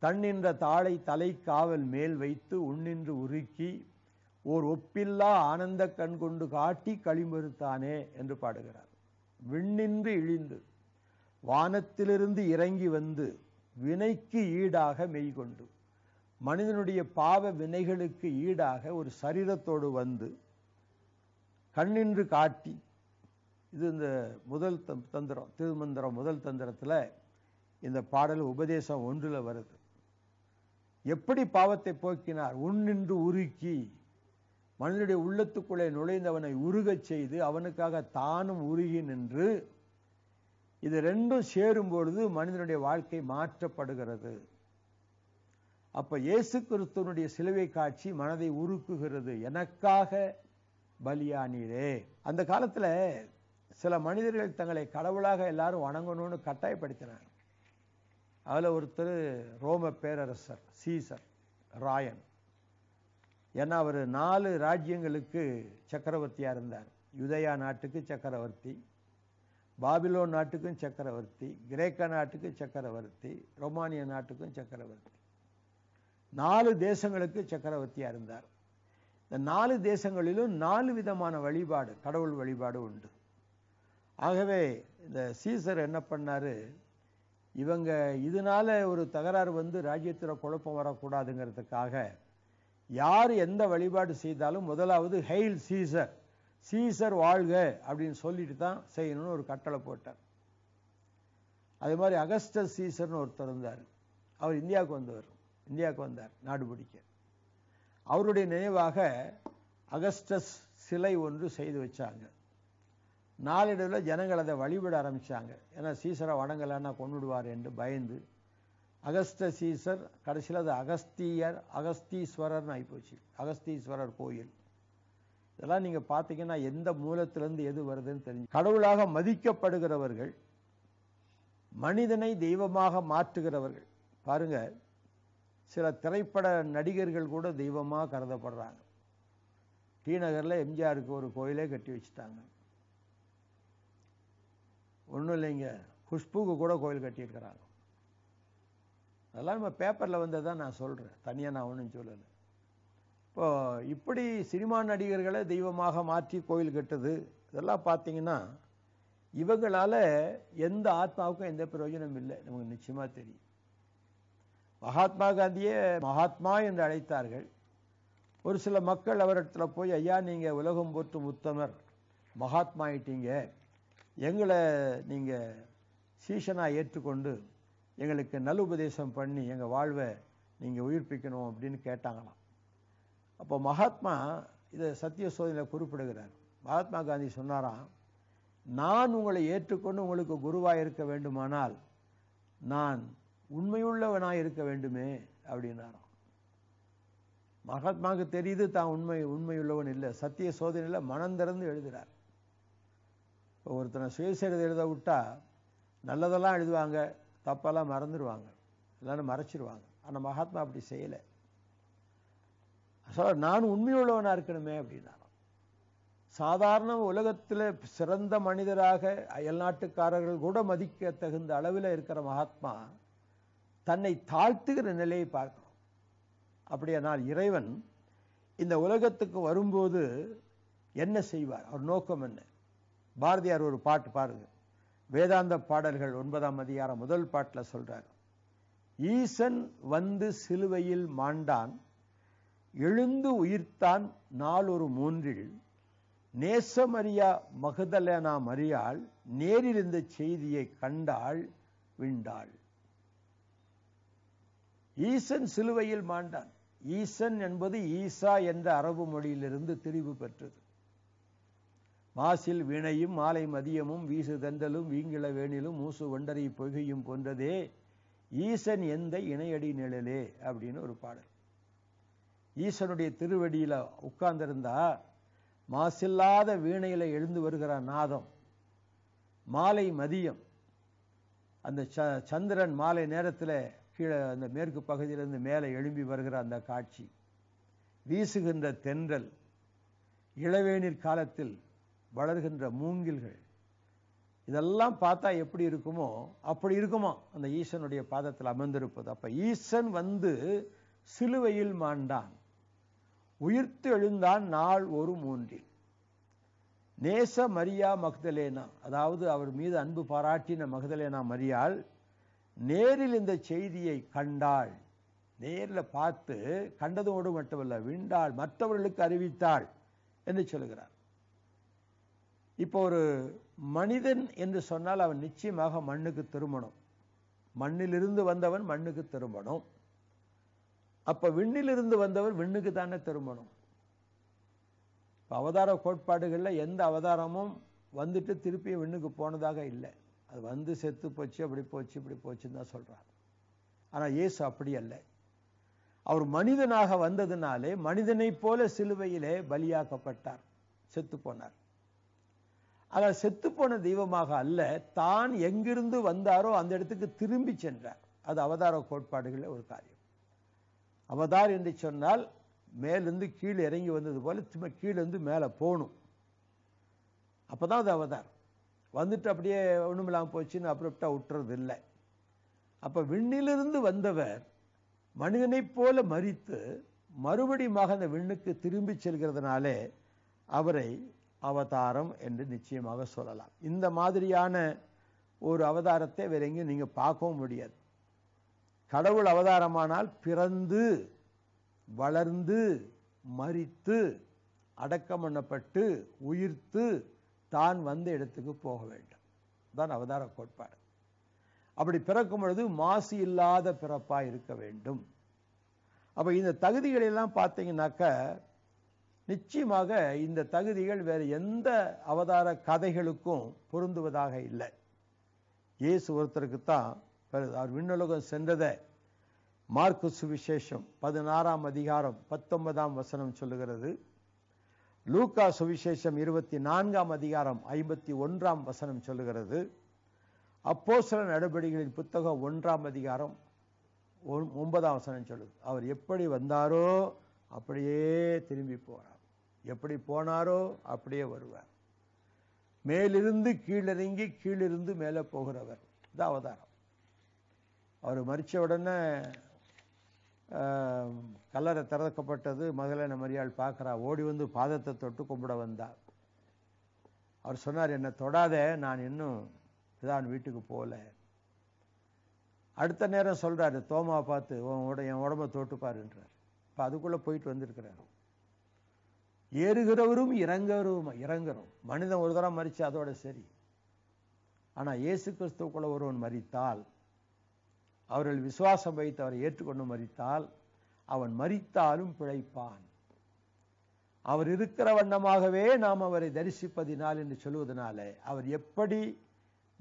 தன்னின்ற தாளை தலை காவல் மேல் வைத்து உன்னின்று உருக்கி ஓர் ஒப்பில்லா ஆனந்த கண் கொண்டு காட்டி களிமறுத்தானே என்று பாடுகிறார் விண்ணின்று இழிந்து வானத்திலிருந்து இறங்கி வந்து வினைக்கு ஈடாக மெய்கொண்டு மனிதனுடைய பாவ வினைகளுக்கு ஈடாக ஒரு சரீரத்தோடு வந்து கண்ணின்று காட்டி இது இந்த முதல் தந்திரம் திருமந்திரம் முதல் தந்திரத்தில் இந்த பாடல் உபதேசம் ஒன்றில் வருது எப்படி பாவத்தை போக்கினார் உன்னின்று உருக்கி மனிதனுடைய உள்ளத்துக்குள்ளே நுழைந்தவனை உருகச் செய்து அவனுக்காக தானும் உருகி நின்று இது ரெண்டும் சேரும் பொழுது மனிதனுடைய வாழ்க்கை மாற்றப்படுகிறது அப்ப இயேசு கிறிஸ்துவனுடைய சிலுவை காட்சி மனதை உருக்குகிறது எனக்காக பலியானீரே அந்த காலத்தில் சில மனிதர்கள் தங்களை கடவுளாக எல்லாரும் வணங்கணும்னு கட்டாயப்படுத்தினாங்க அதில் ஒருத்தர் ரோம பேரரசர் சீசர் ராயன் ஏன்னா அவர் நாலு ராஜ்யங்களுக்கு சக்கரவர்த்தியாக இருந்தார் யுதயா நாட்டுக்கு சக்கரவர்த்தி பாபிலோன் நாட்டுக்கும் சக்கரவர்த்தி கிரேக்க நாட்டுக்கு சக்கரவர்த்தி ரொமானிய நாட்டுக்கும் சக்கரவர்த்தி நாலு தேசங்களுக்கு சக்கரவர்த்தியாக இருந்தார் இந்த நாலு தேசங்களிலும் நாலு விதமான வழிபாடு கடவுள் வழிபாடு உண்டு ஆகவே இந்த சீசர் என்ன பண்ணார் இவங்க இதனால ஒரு தகராறு வந்து ராஜ்யத்தில் குழப்பம் வரக்கூடாதுங்கிறதுக்காக யார் எந்த வழிபாடு செய்தாலும் முதலாவது ஹெயில் சீசர் சீசர் வாழ்க அப்படின்னு சொல்லிட்டு தான் செய்யணும்னு ஒரு கட்டளை போட்டார் அதே மாதிரி அகஸ்டர் சீசர்னு ஒருத்தர் இருந்தார் அவர் இந்தியாவுக்கு வந்தவர் இந்தியாவுக்கு வந்தார் நாடு பிடிக்க அவருடைய நினைவாக அகஸ்டஸ் சிலை ஒன்று செய்து வச்சாங்க நாளடைவில் ஜனங்கள் அதை வழிபட ஆரம்பித்தாங்க ஏன்னா சீசரை வணங்கலைன்னா கொண்டுடுவார் என்று பயந்து அகஸ்த சீசர் கடைசியில் அது அகஸ்தியர் அகஸ்தீஸ்வரர்னு ஆகிப்போச்சு அகஸ்தீஸ்வரர் கோயில் இதெல்லாம் நீங்கள் பார்த்தீங்கன்னா எந்த மூலத்திலேருந்து எது வருதுன்னு தெரிஞ்சு கடவுளாக மதிக்கப்படுகிறவர்கள் மனிதனை தெய்வமாக மாற்றுகிறவர்கள் பாருங்க சில திரைப்பட நடிகர்கள் கூட தெய்வமாக கருதப்படுறாங்க டி நகரில் எம்ஜிஆருக்கு ஒரு கோயிலே கட்டி வச்சுட்டாங்க ஒன்றும் இல்லைங்க குஷ்புக்கு கூட கோயில் கட்டியிருக்கிறாங்க அதெல்லாம் நம்ம பேப்பரில் தான் நான் சொல்கிறேன் தனியாக நான் ஒன்றும் சொல்லலை இப்போது இப்படி சினிமா நடிகர்களை தெய்வமாக மாற்றி கோயில் கட்டுது இதெல்லாம் பார்த்தீங்கன்னா இவங்களால் எந்த ஆத்மாவுக்கும் எந்த பிரயோஜனம் இல்லை நமக்கு நிச்சயமாக தெரியும் மகாத்மா காந்தியே மகாத்மா என்று அழைத்தார்கள் ஒரு சில மக்கள் அவரிடத்துல போய் ஐயா நீங்கள் உலகம் போற்றும் உத்தமர் மகாத்மா ஆயிட்டீங்க எங்களை நீங்கள் சீசனாக ஏற்றுக்கொண்டு எங்களுக்கு நல்ல உபதேசம் பண்ணி எங்கள் வாழ்வை நீங்கள் உயிர்ப்பிக்கணும் அப்படின்னு கேட்டாங்களாம் அப்போ மகாத்மா இதை சத்திய சோதனையில் குறிப்பிடுகிறார் மகாத்மா காந்தி சொன்னாராம் நான் உங்களை ஏற்றுக்கொண்டு உங்களுக்கு குருவாக இருக்க வேண்டுமானால் நான் உண்மையுள்ளவனாக இருக்க வேண்டுமே அப்படின்னாராம் மகாத்மாவுக்கு தெரியுது தான் உண்மை உண்மையுள்ளவன் இல்லை சத்திய சோதனையில் மனம் திறந்து எழுதுகிறார் ஒருத்தனை சுயசரிதை எழுத விட்டால் நல்லதெல்லாம் எழுதுவாங்க தப்பெல்லாம் மறந்துடுவாங்க இல்லைன்னு மறைச்சிடுவாங்க ஆனால் மகாத்மா அப்படி செய்யலை சொல்ல நான் உண்மையுள்ளவனாக இருக்கணுமே அப்படின்னா சாதாரண உலகத்தில் சிறந்த மனிதராக அயல்நாட்டுக்காரர்கள் கூட மதிக்க தகுந்த அளவில் இருக்கிற மகாத்மா தன்னை தாழ்த்துகிற நிலையை பார்க்கணும் அப்படியானால் இறைவன் இந்த உலகத்துக்கு வரும்போது என்ன செய்வார் அவர் நோக்கம் என்ன பாரதியார் ஒரு பாட்டு பாருங்க வேதாந்த பாடல்கள் ஒன்பதாம் அதிகாரம் முதல் பாட்டில் சொல்றார் ஈசன் வந்து சிலுவையில் மாண்டான் எழுந்து உயிர்த்தான் நாள் ஒரு மூன்றில் நேசமரியா மகதலனா மரியாள் நேரில் செய்தியை கண்டாள் விண்டாள் ஈசன் சிலுவையில் மாண்டான் ஈசன் என்பது ஈசா என்ற அரபு மொழியிலிருந்து திரிவு பெற்றது மாசில் வினையும் மாலை மதியமும் வீசு தந்தலும் வீங்கிள வேணிலும் மூசு ஒண்டரை பொய்கையும் போன்றதே ஈசன் எந்த இணையடி நிழலே அப்படின்னு ஒரு பாடல் ஈசனுடைய திருவடியில் உட்கார்ந்திருந்தா மாசில்லாத வீணையில் எழுந்து வருகிற நாதம் மாலை மதியம் அந்த ச சந்திரன் மாலை நேரத்தில் கீழே அந்த மேற்கு பகுதியிலிருந்து மேலே எழும்பி வருகிற அந்த காட்சி வீசுகின்ற தென்றல் இளவேநீர் காலத்தில் வளர்கின்ற மூங்கில்கள் இதெல்லாம் பார்த்தா எப்படி இருக்குமோ அப்படி இருக்குமோ அந்த ஈசனுடைய பாதத்தில் அமர்ந்திருப்பது அப்போ ஈசன் வந்து சிலுவையில் மாண்டான் உயிர்த்து எழுந்தான் நாள் ஒரு மூன்றில் நேச மரியா மக்தலேனா அதாவது அவர் மீது அன்பு பாராட்டின மகதலேனா மரியாள் நேரில் இந்த செய்தியை கண்டாள் நேரில் பார்த்து கண்டதோடு மட்டுமல்ல விண்டாள் மற்றவர்களுக்கு அறிவித்தாள் என்று சொல்கிறார் இப்போ ஒரு மனிதன் என்று சொன்னால் அவன் நிச்சயமாக மண்ணுக்கு திரும்பணும் மண்ணிலிருந்து வந்தவன் மண்ணுக்கு திரும்பணும் அப்போ விண்ணிலிருந்து வந்தவன் விண்ணுக்கு தானே திரும்பணும் இப்போ அவதார கோட்பாடுகளில் எந்த அவதாரமும் வந்துட்டு திருப்பி விண்ணுக்கு போனதாக இல்லை அது வந்து செத்து போச்சு அப்படி போச்சு இப்படி போச்சுன்னு தான் சொல்கிறார் ஆனால் இயேசு அப்படி அல்ல அவர் மனிதனாக வந்ததுனாலே மனிதனைப் போல சிலுவையிலே பலியாக்கப்பட்டார் செத்து போனார் ஆனால் செத்துப்போன தெய்வமாக அல்ல தான் எங்கிருந்து வந்தாரோ அந்த இடத்துக்கு திரும்பி சென்றார் அது அவதார கோட்பாடுகளில் ஒரு காரியம் அவதார் என்று சொன்னால் மேலிருந்து கீழே இறங்கி வந்தது போல சும்மா கீழேருந்து மேலே போகணும் அப்போ தான் அது அவதார் வந்துட்டு அப்படியே ஒன்றும் இல்லாமல் போச்சுன்னு அப்ரப்டாக விட்டுறது இல்லை அப்போ விண்ணிலிருந்து வந்தவர் மனிதனைப் போல மறித்து மறுபடியும் அந்த விண்ணுக்கு திரும்பி செல்கிறதுனாலே அவரை அவதாரம் என்று நிச்சயமாக சொல்லலாம் இந்த மாதிரியான ஒரு அவதாரத்தை வேற எங்கேயும் நீங்கள் பார்க்கவும் முடியாது கடவுள் அவதாரமானால் பிறந்து வளர்ந்து மறித்து அடக்கம் பண்ணப்பட்டு உயிர்த்து தான் வந்த இடத்துக்கு போக வேண்டும் தான் அவதார கோட்பாடு அப்படி பிறக்கும் பொழுது மாசு இல்லாத பிறப்பாக இருக்க வேண்டும் அப்போ இந்த தகுதிகளெல்லாம் பார்த்தீங்கன்னாக்க நிச்சயமாக இந்த தகுதிகள் வேறு எந்த அவதார கதைகளுக்கும் பொருந்துவதாக இல்லை இயேசு ஒருத்தருக்கு தான் அவர் விண்ணுலகம் சென்றதை மார்க்கு சுவிசேஷம் பதினாறாம் அதிகாரம் பத்தொன்பதாம் வசனம் சொல்லுகிறது லூக்கா சுவிசேஷம் இருபத்தி நான்காம் அதிகாரம் ஐம்பத்தி ஒன்றாம் வசனம் சொல்லுகிறது அப்போ சில நடவடிக்கைகளின் புத்தகம் ஒன்றாம் அதிகாரம் ஒன்பதாம் வசனம் சொல்லுது அவர் எப்படி வந்தாரோ அப்படியே திரும்பி போகிறார் எப்படி போனாரோ அப்படியே வருவார் மேலிருந்து கீழிறங்கி கீழிருந்து மேலே போகிறவர் இது அவதாரம் அவர் மறித்த உடனே கல்லறை திறக்கப்பட்டது மகள மரியாள் பார்க்குறா ஓடி வந்து பாதத்தை தொட்டு கும்பிட வந்தார் அவர் சொன்னார் என்னை தொடாத நான் இன்னும் இதான் வீட்டுக்கு போகல அடுத்த நேரம் சொல்கிறாரு தோமா பார்த்து உன் உட என் உடம்ப தொட்டுப்பாருன்றார் இப்போ அதுக்குள்ளே போயிட்டு வந்திருக்கிறார் ஏறுகிறவரும் இறங்குறவரும் இறங்குறோம் மனிதன் ஒரு தரம் மறிச்சு அதோட சரி ஆனால் இயேசு கிறிஸ்துக்குள்ள ஒருவன் மறித்தால் அவர்கள் விசுவாசம் வைத்து அவரை ஏற்றுக்கொண்டு மறித்தால் அவன் மறித்தாலும் பிழைப்பான் அவர் இருக்கிற வண்ணமாகவே நாம் அவரை தரிசிப்பதினால் என்று சொல்வதனால அவர் எப்படி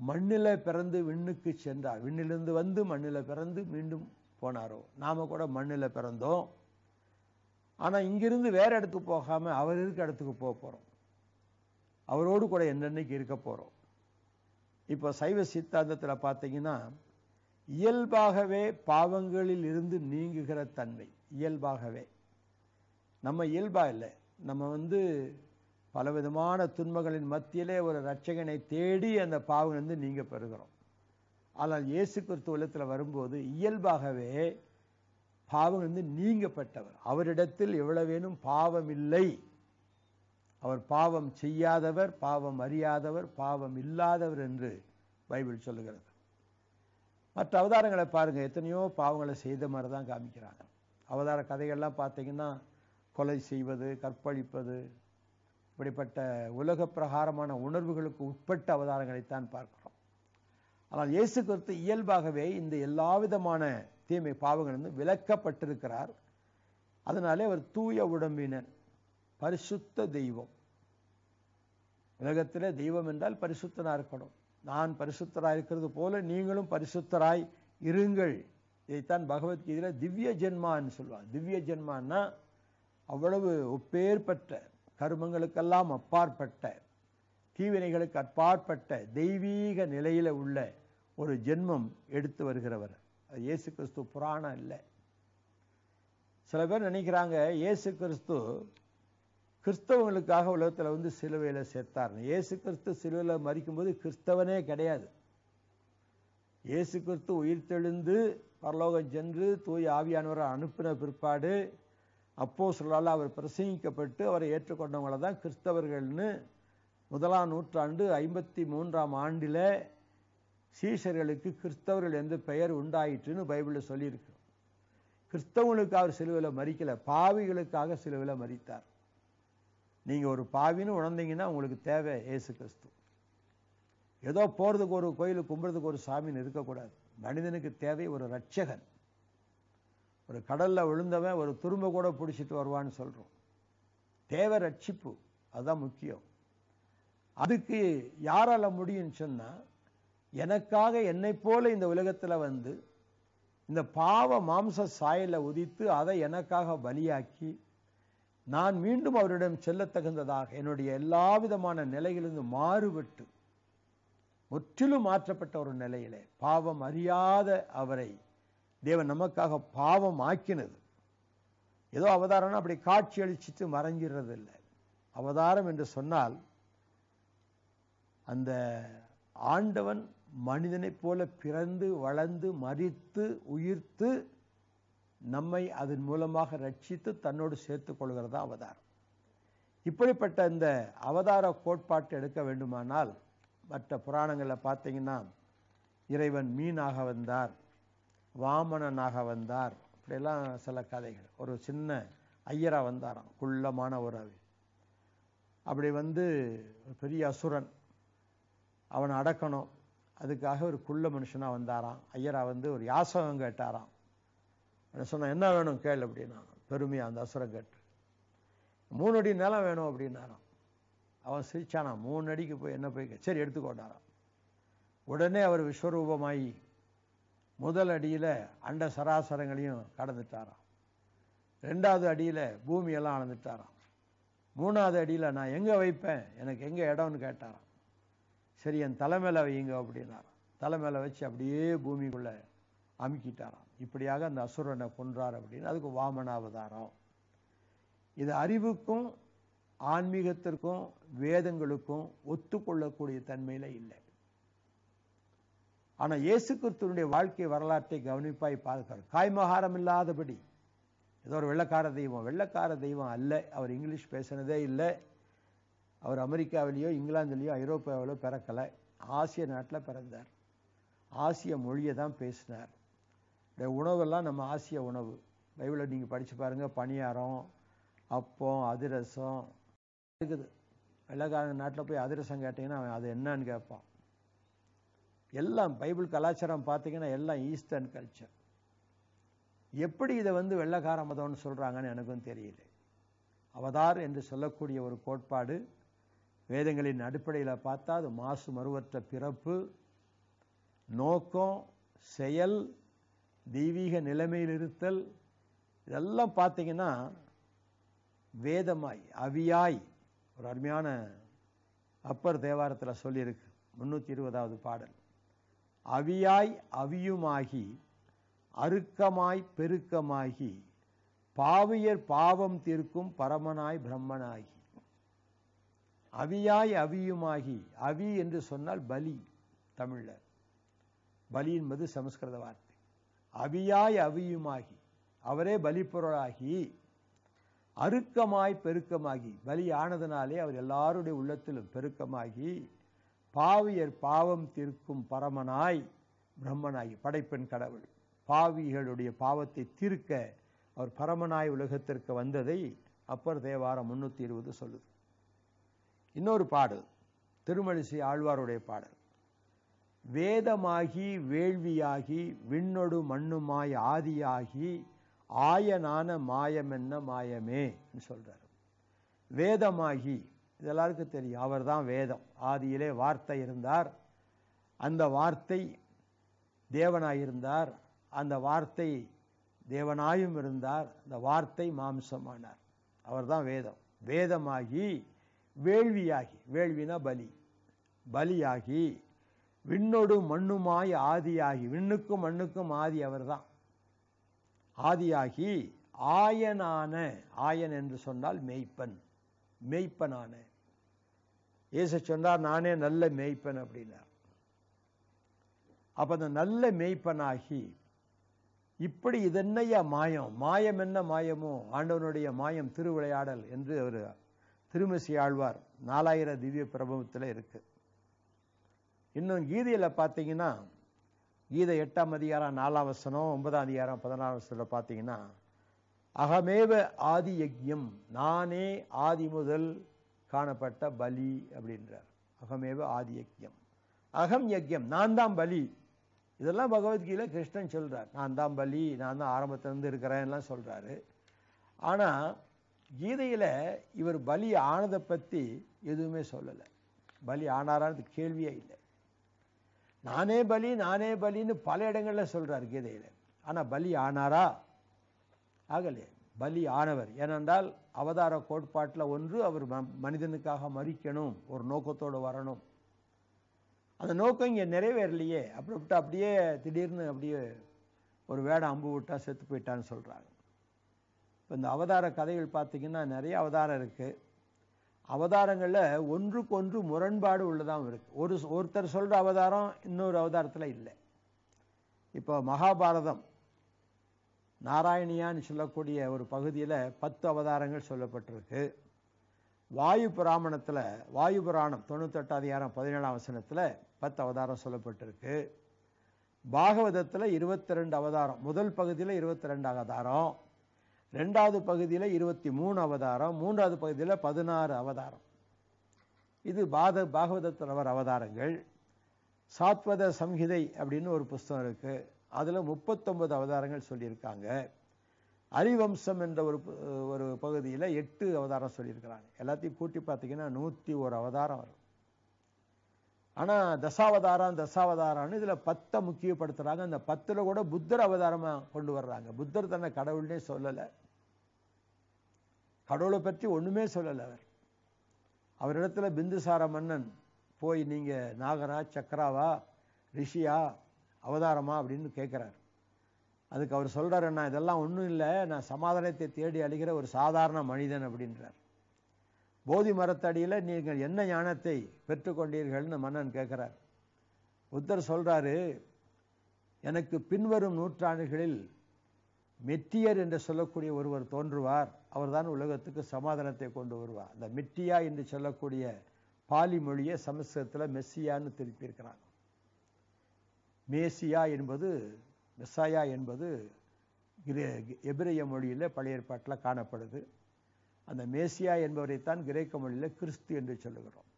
மண்ணில பிறந்து விண்ணுக்கு சென்றார் விண்ணிலிருந்து வந்து மண்ணில பிறந்து மீண்டும் போனாரோ நாம கூட மண்ணில பிறந்தோம் ஆனால் இங்கிருந்து வேறு இடத்துக்கு போகாமல் அவர் இருக்க இடத்துக்கு போக போகிறோம் அவரோடு கூட என்னென்னைக்கு இருக்க போகிறோம் இப்போ சைவ சித்தாந்தத்தில் பார்த்தீங்கன்னா இயல்பாகவே பாவங்களில் இருந்து நீங்குகிற தன்மை இயல்பாகவே நம்ம இயல்பாக இல்லை நம்ம வந்து பலவிதமான துன்பங்களின் மத்தியிலே ஒரு ரட்சகனை தேடி அந்த பாவங்கள் வந்து நீங்க பெறுகிறோம் ஆனால் இயேசு கிறிஸ்து உலகத்தில் வரும்போது இயல்பாகவே பாவம் வந்து நீங்கப்பட்டவர் அவரிடத்தில் எவ்வளவேனும் பாவம் இல்லை அவர் பாவம் செய்யாதவர் பாவம் அறியாதவர் பாவம் இல்லாதவர் என்று பைபிள் சொல்லுகிறது மற்ற அவதாரங்களை பாருங்கள் எத்தனையோ பாவங்களை செய்த மாதிரி தான் காமிக்கிறாங்க அவதார கதைகள்லாம் பார்த்தீங்கன்னா கொலை செய்வது கற்பழிப்பது இப்படிப்பட்ட உலக பிரகாரமான உணர்வுகளுக்கு உட்பட்ட அவதாரங்களைத்தான் பார்க்கிறோம் ஆனால் இயேசு கருத்து இயல்பாகவே இந்த எல்லா விதமான தீமை பாவங்களிலிருந்து விளக்கப்பட்டிருக்கிறார் அதனாலே அவர் தூய உடம்பினர் பரிசுத்த தெய்வம் உலகத்தில் தெய்வம் என்றால் பரிசுத்தனாக இருக்கணும் நான் பரிசுத்தராக இருக்கிறது போல நீங்களும் பரிசுத்தராய் இருங்கள் இதைத்தான் பகவத்கீதையில் திவ்ய ஜென்மான்னு சொல்லுவார் திவ்ய ஜென்மான்னா அவ்வளவு ஒப்பேற்பட்ட கர்மங்களுக்கெல்லாம் அப்பாற்பட்ட தீவினைகளுக்கு அப்பாற்பட்ட தெய்வீக நிலையில் உள்ள ஒரு ஜென்மம் எடுத்து வருகிறவர் அது இயேசு கிறிஸ்து புராணம் இல்லை சில பேர் நினைக்கிறாங்க இயேசு கிறிஸ்து கிறிஸ்தவங்களுக்காக உலகத்தில் வந்து சிலுவையில் சேர்த்தார்னு இயேசு கிறிஸ்து சிலுவையில் மறிக்கும்போது கிறிஸ்தவனே கிடையாது இயேசு கிறிஸ்து உயிர் தெழுந்து பரலோகம் சென்று தூய் ஆவியானவரை அனுப்பின பிற்பாடு அப்போ சொல்லால் அவர் பிரசங்கிக்கப்பட்டு அவரை ஏற்றுக்கொண்டவங்கள தான் கிறிஸ்தவர்கள்னு முதலாம் நூற்றாண்டு ஐம்பத்தி மூன்றாம் ஆண்டில் சீஷர்களுக்கு கிறிஸ்தவர்கள் எந்த பெயர் உண்டாயிற்றுன்னு பைபிளில் சொல்லியிருக்கு கிறிஸ்தவங்களுக்கு அவர் சிலுவையில் மறிக்கல பாவிகளுக்காக சிலுவில மறித்தார் நீங்கள் ஒரு பாவின்னு உணர்ந்தீங்கன்னா உங்களுக்கு தேவை ஏசு கிறிஸ்து ஏதோ போகிறதுக்கு ஒரு கோயில் கும்பிட்றதுக்கு ஒரு சாமின்னு இருக்கக்கூடாது மனிதனுக்கு தேவை ஒரு ரட்சகன் ஒரு கடலில் விழுந்தவன் ஒரு துரும்ப கூட பிடிச்சிட்டு வருவான்னு சொல்கிறோம் தேவை ரட்சிப்பு அதுதான் முக்கியம் அதுக்கு யாரால் முடியும்னு சொன்னால் எனக்காக என்னை போல இந்த உலகத்தில் வந்து இந்த பாவ மாம்ச சாயலை உதித்து அதை எனக்காக பலியாக்கி நான் மீண்டும் அவரிடம் செல்ல தகுந்ததாக என்னுடைய எல்லா விதமான நிலையிலிருந்து மாறுபட்டு முற்றிலும் மாற்றப்பட்ட ஒரு நிலையிலே பாவம் அறியாத அவரை தேவன் நமக்காக பாவம் ஆக்கினது ஏதோ அவதாரம்னா அப்படி காட்சி அளிச்சிட்டு மறைஞ்சிடுறது இல்லை அவதாரம் என்று சொன்னால் அந்த ஆண்டவன் மனிதனைப் போல பிறந்து வளர்ந்து மறித்து உயிர்த்து நம்மை அதன் மூலமாக ரட்சித்து தன்னோடு சேர்த்து கொள்கிறதா அவதாரம் இப்படிப்பட்ட இந்த அவதார கோட்பாட்டை எடுக்க வேண்டுமானால் மற்ற புராணங்களில் பார்த்தீங்கன்னா இறைவன் மீனாக வந்தார் வாமனனாக வந்தார் இப்படியெல்லாம் சில கதைகள் ஒரு சின்ன ஐயராக வந்தாராம் குள்ளமான உறவு அப்படி வந்து பெரிய அசுரன் அவனை அடக்கணும் அதுக்காக ஒரு குள்ள மனுஷனாக வந்தாராம் ஐயரா வந்து ஒரு யாசகம் கேட்டாராம் சொன்னால் என்ன வேணும் கேள் அப்படின்னா பெருமையாக அந்த அசுரம் கேட்டு மூணு அடி நிலம் வேணும் அப்படின்னாராம் அவன் சிரிச்சானா மூணு அடிக்கு போய் என்ன போய் சரி எடுத்துக்கொண்டாராம் உடனே அவர் விஸ்வரூபமாயி முதல் அடியில் அண்ட சராசரங்களையும் கடந்துட்டாராம் ரெண்டாவது அடியில் பூமியெல்லாம் அளந்துட்டாராம் மூணாவது அடியில் நான் எங்கே வைப்பேன் எனக்கு எங்கே இடம்னு கேட்டாராம் சரி என் தலைமையில் வையுங்க அப்படின்னாராம் தலைமையில் வச்சு அப்படியே பூமிக்குள்ளே அமுக்கிட்டாராம் இப்படியாக அந்த அசுரனை கொன்றார் அப்படின்னு அதுக்கு வாமனாவதாரம் இது அறிவுக்கும் ஆன்மீகத்திற்கும் வேதங்களுக்கும் ஒத்துக்கொள்ளக்கூடிய தன்மையில் இல்லை ஆனால் இயேசு கிறிஸ்துவனுடைய வாழ்க்கை வரலாற்றை கவனிப்பாய் பார்க்கிறார் காய்மகாரம் இல்லாதபடி ஏதோ ஒரு வெள்ளக்கார தெய்வம் வெள்ளக்கார தெய்வம் அல்ல அவர் இங்கிலீஷ் பேசினதே இல்லை அவர் அமெரிக்காவிலேயோ இங்கிலாந்துலேயோ ஐரோப்பாவிலோ பிறக்கலை ஆசிய நாட்டில் பிறந்தார் ஆசிய மொழியை தான் பேசினார் உணவெல்லாம் நம்ம ஆசிய உணவு பைபிளில் நீங்கள் படித்து பாருங்கள் பணியாரம் அப்பம் அதிரசம் இருக்குது வெள்ளக்காரங்க நாட்டில் போய் அதிரசம் கேட்டிங்கன்னா அவன் அது என்னன்னு கேட்பான் எல்லாம் பைபிள் கலாச்சாரம் பார்த்தீங்கன்னா எல்லாம் ஈஸ்டர்ன் கல்ச்சர் எப்படி இதை வந்து வெள்ளக்கார மதம்னு சொல்கிறாங்கன்னு எனக்கும் தெரியல அவதார் என்று சொல்லக்கூடிய ஒரு கோட்பாடு வேதங்களின் அடிப்படையில் பார்த்தா அது மாசு மறுவற்ற பிறப்பு நோக்கம் செயல் தெய்வீக நிலைமையில் இருத்தல் இதெல்லாம் பார்த்தீங்கன்னா வேதமாய் அவியாய் ஒரு அருமையான அப்பர் தேவாரத்தில் சொல்லியிருக்கு முந்நூற்றி இருபதாவது பாடல் அவியாய் அவியுமாகி அருக்கமாய் பெருக்கமாகி பாவியர் பாவம் தீர்க்கும் பரமனாய் பிரம்மனாகி அவியாய் அவியுமாகி அவி என்று சொன்னால் பலி தமிழர் பலி என்பது சமஸ்கிருத வார்த்தை அவியாய் அவியுமாகி அவரே பலிப்பொருளாகி அருக்கமாய் பெருக்கமாகி பலி ஆனதனாலே அவர் எல்லாருடைய உள்ளத்திலும் பெருக்கமாகி பாவியர் பாவம் தீர்க்கும் பரமனாய் பிரம்மனாகி படைப்பெண் கடவுள் பாவிகளுடைய பாவத்தை தீர்க்க அவர் பரமனாய் உலகத்திற்கு வந்ததை அப்பர் தேவாரம் முன்னூற்றி இருபது சொல்லுது இன்னொரு பாடல் திருமழிசை ஆழ்வாருடைய பாடல் வேதமாகி வேள்வியாகி விண்ணொடு மண்ணுமாய் ஆதியாகி ஆயனான மாயமென்ன மாயமே சொல்றாரு வேதமாகி இதெல்லாருக்கும் தெரியும் அவர் தான் வேதம் ஆதியிலே வார்த்தை இருந்தார் அந்த வார்த்தை தேவனாயிருந்தார் அந்த வார்த்தை தேவனாயும் இருந்தார் அந்த வார்த்தை மாம்சமானார் அவர் தான் வேதம் வேதமாகி வேள்வியாகி வேள்வினா பலி பலியாகி விண்ணோடு மண்ணுமாய் ஆதியாகி விண்ணுக்கும் மண்ணுக்கும் ஆதி அவர் தான் ஆதியாகி ஆயனான ஆயன் என்று சொன்னால் மெய்ப்பன் மெய்ப்பனான இயேசு சொன்னார் நானே நல்ல மெய்ப்பன் அப்படின்னார் அப்போ அந்த நல்ல மெய்ப்பனாகி இப்படி இதென்னையா மாயம் மாயம் என்ன மாயமோ ஆண்டவனுடைய மாயம் திருவிளையாடல் என்று அவர் திருமசி ஆழ்வார் நாலாயிர திவ்ய பிரபவத்தில் இருக்குது இன்னும் கீதையில் பார்த்தீங்கன்னா கீதை எட்டாம் அதிகாரம் நாலாம் வசனம் ஒன்பதாம் அதிகாரம் பதினாலாம் வசனத்தில் பார்த்தீங்கன்னா அகமேவ ஆதி யஜ்யம் நானே ஆதி முதல் காணப்பட்ட பலி அப்படின்றார் அகமேவ ஆதி யஜ்யம் அகம் யஜ்யம் நான் தான் பலி இதெல்லாம் பகவத்கீதையில் கிருஷ்ணன் சொல்கிறார் நான் தான் பலி நான் தான் ஆரம்பத்திலேருந்து இருக்கிறேன்லாம் சொல்கிறாரு ஆனால் கீதையில் இவர் பலி ஆனதை பற்றி எதுவுமே சொல்லலை பலி ஆனாரான்னு கேள்வியே இல்லை நானே பலி நானே பலின்னு பல இடங்களில் சொல்கிறார் கீதையில் ஆனால் பலி ஆனாரா ஆகலே பலி ஆனவர் ஏனென்றால் அவதார கோட்பாட்டில் ஒன்று அவர் மனிதனுக்காக மறிக்கணும் ஒரு நோக்கத்தோடு வரணும் அந்த நோக்கம் இங்கே நிறைவேறலையே அப்படி அப்படியே திடீர்னு அப்படியே ஒரு வேடம் அம்பு விட்டால் செத்து போயிட்டான்னு சொல்கிறாங்க இப்போ இந்த அவதார கதைகள் பார்த்திங்கன்னா நிறைய அவதாரம் இருக்குது அவதாரங்களில் ஒன்றுக்கு ஒன்று முரண்பாடு உள்ளதாகவும் இருக்குது ஒரு ஒருத்தர் சொல்கிற அவதாரம் இன்னொரு அவதாரத்தில் இல்லை இப்போ மகாபாரதம் நாராயணியான்னு சொல்லக்கூடிய ஒரு பகுதியில் பத்து அவதாரங்கள் சொல்லப்பட்டிருக்கு வாயு பிராமணத்தில் வாயு புராணம் தொண்ணூத்தெட்டு அதிகாரம் பதினேழாம் வசனத்தில் பத்து அவதாரம் சொல்லப்பட்டிருக்கு பாகவதத்தில் இருபத்தி ரெண்டு அவதாரம் முதல் பகுதியில் இருபத்தி ரெண்டு அவதாரம் ரெண்டாவது பகுதியில் இருபத்தி மூணு அவதாரம் மூன்றாவது பகுதியில் பதினாறு அவதாரம் இது பாத வர அவதாரங்கள் சாத்வத சம்ஹிதை அப்படின்னு ஒரு புஸ்தகம் இருக்குது அதில் முப்பத்தொன்பது அவதாரங்கள் சொல்லியிருக்காங்க அரிவம்சம் என்ற ஒரு ஒரு பகுதியில் எட்டு அவதாரம் சொல்லியிருக்கிறாங்க எல்லாத்தையும் கூட்டி பார்த்தீங்கன்னா நூற்றி ஒரு அவதாரம் வரும் ஆனால் தசாவதாரம் தசாவதாரம்னு இதில் பத்தை முக்கியப்படுத்துகிறாங்க அந்த பத்தில் கூட புத்தர் அவதாரமாக கொண்டு வர்றாங்க புத்தர் தன்னை கடவுள்னே சொல்லலை கடவுளை பற்றி ஒன்றுமே சொல்லலை அவர் அவரிடத்துல பிந்துசார மன்னன் போய் நீங்கள் நாகரா சக்கராவா ரிஷியா அவதாரமா அப்படின்னு கேட்குறார் அதுக்கு அவர் சொல்கிறார் நான் இதெல்லாம் ஒன்றும் இல்லை நான் சமாதானத்தை தேடி அழிகிற ஒரு சாதாரண மனிதன் அப்படின்றார் போதி மரத்தடியில் நீங்கள் என்ன ஞானத்தை பெற்றுக்கொண்டீர்கள்னு மன்னன் கேட்குறார் புத்தர் சொல்கிறாரு எனக்கு பின்வரும் நூற்றாண்டுகளில் மெட்டியர் என்று சொல்லக்கூடிய ஒருவர் தோன்றுவார் அவர்தான் உலகத்துக்கு சமாதானத்தை கொண்டு வருவார் அந்த மிட்டியா என்று சொல்லக்கூடிய பாலி மொழியை சமஸ்கிருதத்தில் மெஸ்ஸியான்னு திருப்பியிருக்கிறாங்க மேசியா என்பது மெஸ்ஸாயா என்பது எபிரிய மொழியில் பழைய ஏற்பாட்டில் காணப்படுது அந்த மேசியா என்பவரைத்தான் கிரேக்க மொழியில் கிறிஸ்து என்று சொல்லுகிறோம்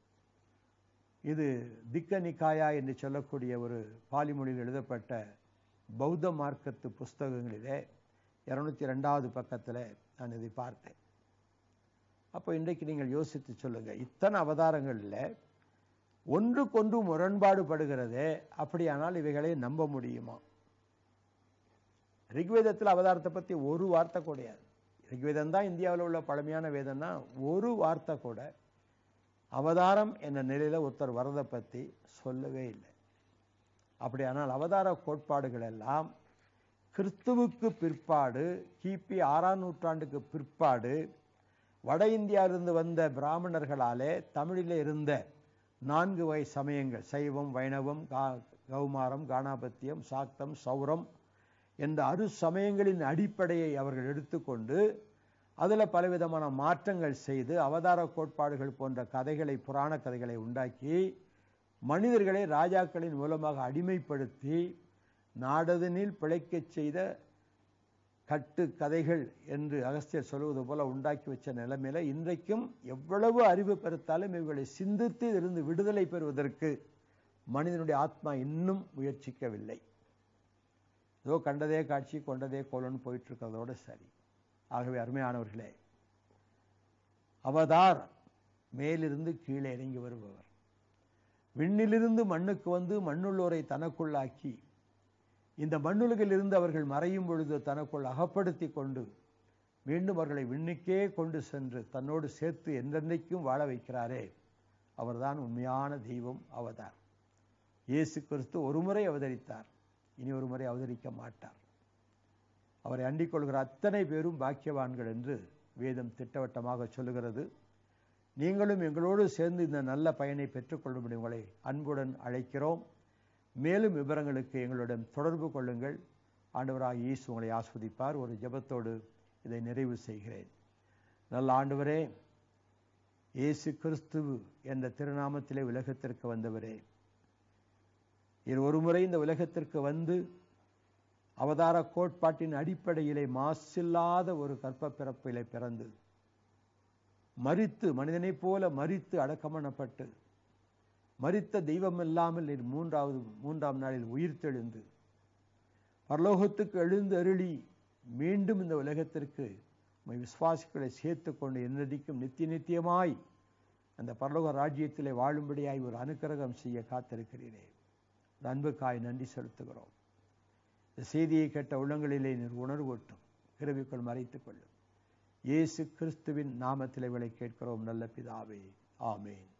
இது திக்க நிக்காயா என்று சொல்லக்கூடிய ஒரு பாலி மொழியில் எழுதப்பட்ட பௌத்த மார்க்கத்து புஸ்தகங்களிலே இரநூத்தி ரெண்டாவது பக்கத்தில் நான் இதை பார்த்தேன் அப்போ இன்றைக்கு நீங்கள் யோசித்து சொல்லுங்க இத்தனை அவதாரங்களில் கொன்று முரண்பாடு படுகிறதே அப்படியானால் இவைகளை நம்ப முடியுமா ரிக்வேதத்தில் அவதாரத்தை பற்றி ஒரு வார்த்தை கூடையாது ரிக்வேதம் தான் இந்தியாவில் உள்ள பழமையான வேதம்னா ஒரு வார்த்தை கூட அவதாரம் என்ற நிலையில் ஒருத்தர் வரதை பற்றி சொல்லவே இல்லை அப்படியானால் அவதார கோட்பாடுகள் எல்லாம் கிறிஸ்துவுக்கு பிற்பாடு கிபி ஆறாம் நூற்றாண்டுக்கு பிற்பாடு வட இந்தியாவிலிருந்து வந்த பிராமணர்களாலே தமிழில் இருந்த நான்கு வகை சமயங்கள் சைவம் வைணவம் கா கௌமாரம் காணாபத்தியம் சாக்தம் சௌரம் என்ற அரு சமயங்களின் அடிப்படையை அவர்கள் எடுத்துக்கொண்டு அதில் பலவிதமான மாற்றங்கள் செய்து அவதார கோட்பாடுகள் போன்ற கதைகளை புராண கதைகளை உண்டாக்கி மனிதர்களை ராஜாக்களின் மூலமாக அடிமைப்படுத்தி நாடதனில் பிழைக்கச் செய்த கட்டு கதைகள் என்று அகஸ்தியர் சொல்வது போல உண்டாக்கி வச்ச நிலைமையில இன்றைக்கும் எவ்வளவு அறிவு பெறுத்தாலும் இவர்களை சிந்தித்து இருந்து விடுதலை பெறுவதற்கு மனிதனுடைய ஆத்மா இன்னும் முயற்சிக்கவில்லை ஏதோ கண்டதே காட்சி கொண்டதே கோலன் போயிட்டு இருக்கிறதோட சரி ஆகவே அருமையானவர்களே அவதார் மேலிருந்து கீழே இறங்கி வருபவர் விண்ணிலிருந்து மண்ணுக்கு வந்து மண்ணுள்ளோரை தனக்குள்ளாக்கி இந்த மண்ணுலகில் இருந்து அவர்கள் மறையும் பொழுது தனக்குள் அகப்படுத்தி கொண்டு மீண்டும் அவர்களை விண்ணுக்கே கொண்டு சென்று தன்னோடு சேர்த்து என்றென்றைக்கும் வாழ வைக்கிறாரே அவர்தான் உண்மையான தெய்வம் அவதார் இயேசு கிறிஸ்து ஒரு முறை அவதரித்தார் இனி ஒரு முறை அவதரிக்க மாட்டார் அவரை அண்டிக் கொள்கிற அத்தனை பேரும் பாக்கியவான்கள் என்று வேதம் திட்டவட்டமாக சொல்லுகிறது நீங்களும் எங்களோடு சேர்ந்து இந்த நல்ல பயனை பெற்றுக்கொள்ளும்படி உங்களை அன்புடன் அழைக்கிறோம் மேலும் விவரங்களுக்கு எங்களுடன் தொடர்பு கொள்ளுங்கள் ஆண்டவராக இயேசு உங்களை ஆஸ்வதிப்பார் ஒரு ஜபத்தோடு இதை நிறைவு செய்கிறேன் நல்ல ஆண்டவரே இயேசு கிறிஸ்து என்ற திருநாமத்திலே உலகத்திற்கு வந்தவரே ஒரு ஒருமுறை இந்த உலகத்திற்கு வந்து அவதார கோட்பாட்டின் அடிப்படையிலே மாசில்லாத ஒரு கற்ப பிறப்பிலே பிறந்து மறித்து மனிதனைப் போல மறித்து அடக்கமணப்பட்டு மறித்த இல்லாமல் நீர் மூன்றாவது மூன்றாம் நாளில் உயிர்த்தெழுந்து பரலோகத்துக்கு எழுந்து அருளி மீண்டும் இந்த உலகத்திற்கு உமை விசுவாசிகளை சேர்த்து கொண்டு என்னடிக்கும் நித்திய நித்தியமாய் அந்த பரலோக ராஜ்யத்திலே வாழும்படியாய் ஒரு அனுக்கிரகம் செய்ய காத்திருக்கிறீரே ஒரு அன்புக்காய் நன்றி செலுத்துகிறோம் இந்த செய்தியை கேட்ட உள்ளங்களிலே நீர் உணர்வூட்டும் கிருவிக்குள் மறைத்துக் கொள்ளும் இயேசு கிறிஸ்துவின் நாமத்திலே விலை கேட்கிறோம் நல்ல பிதாவே ஆமேன்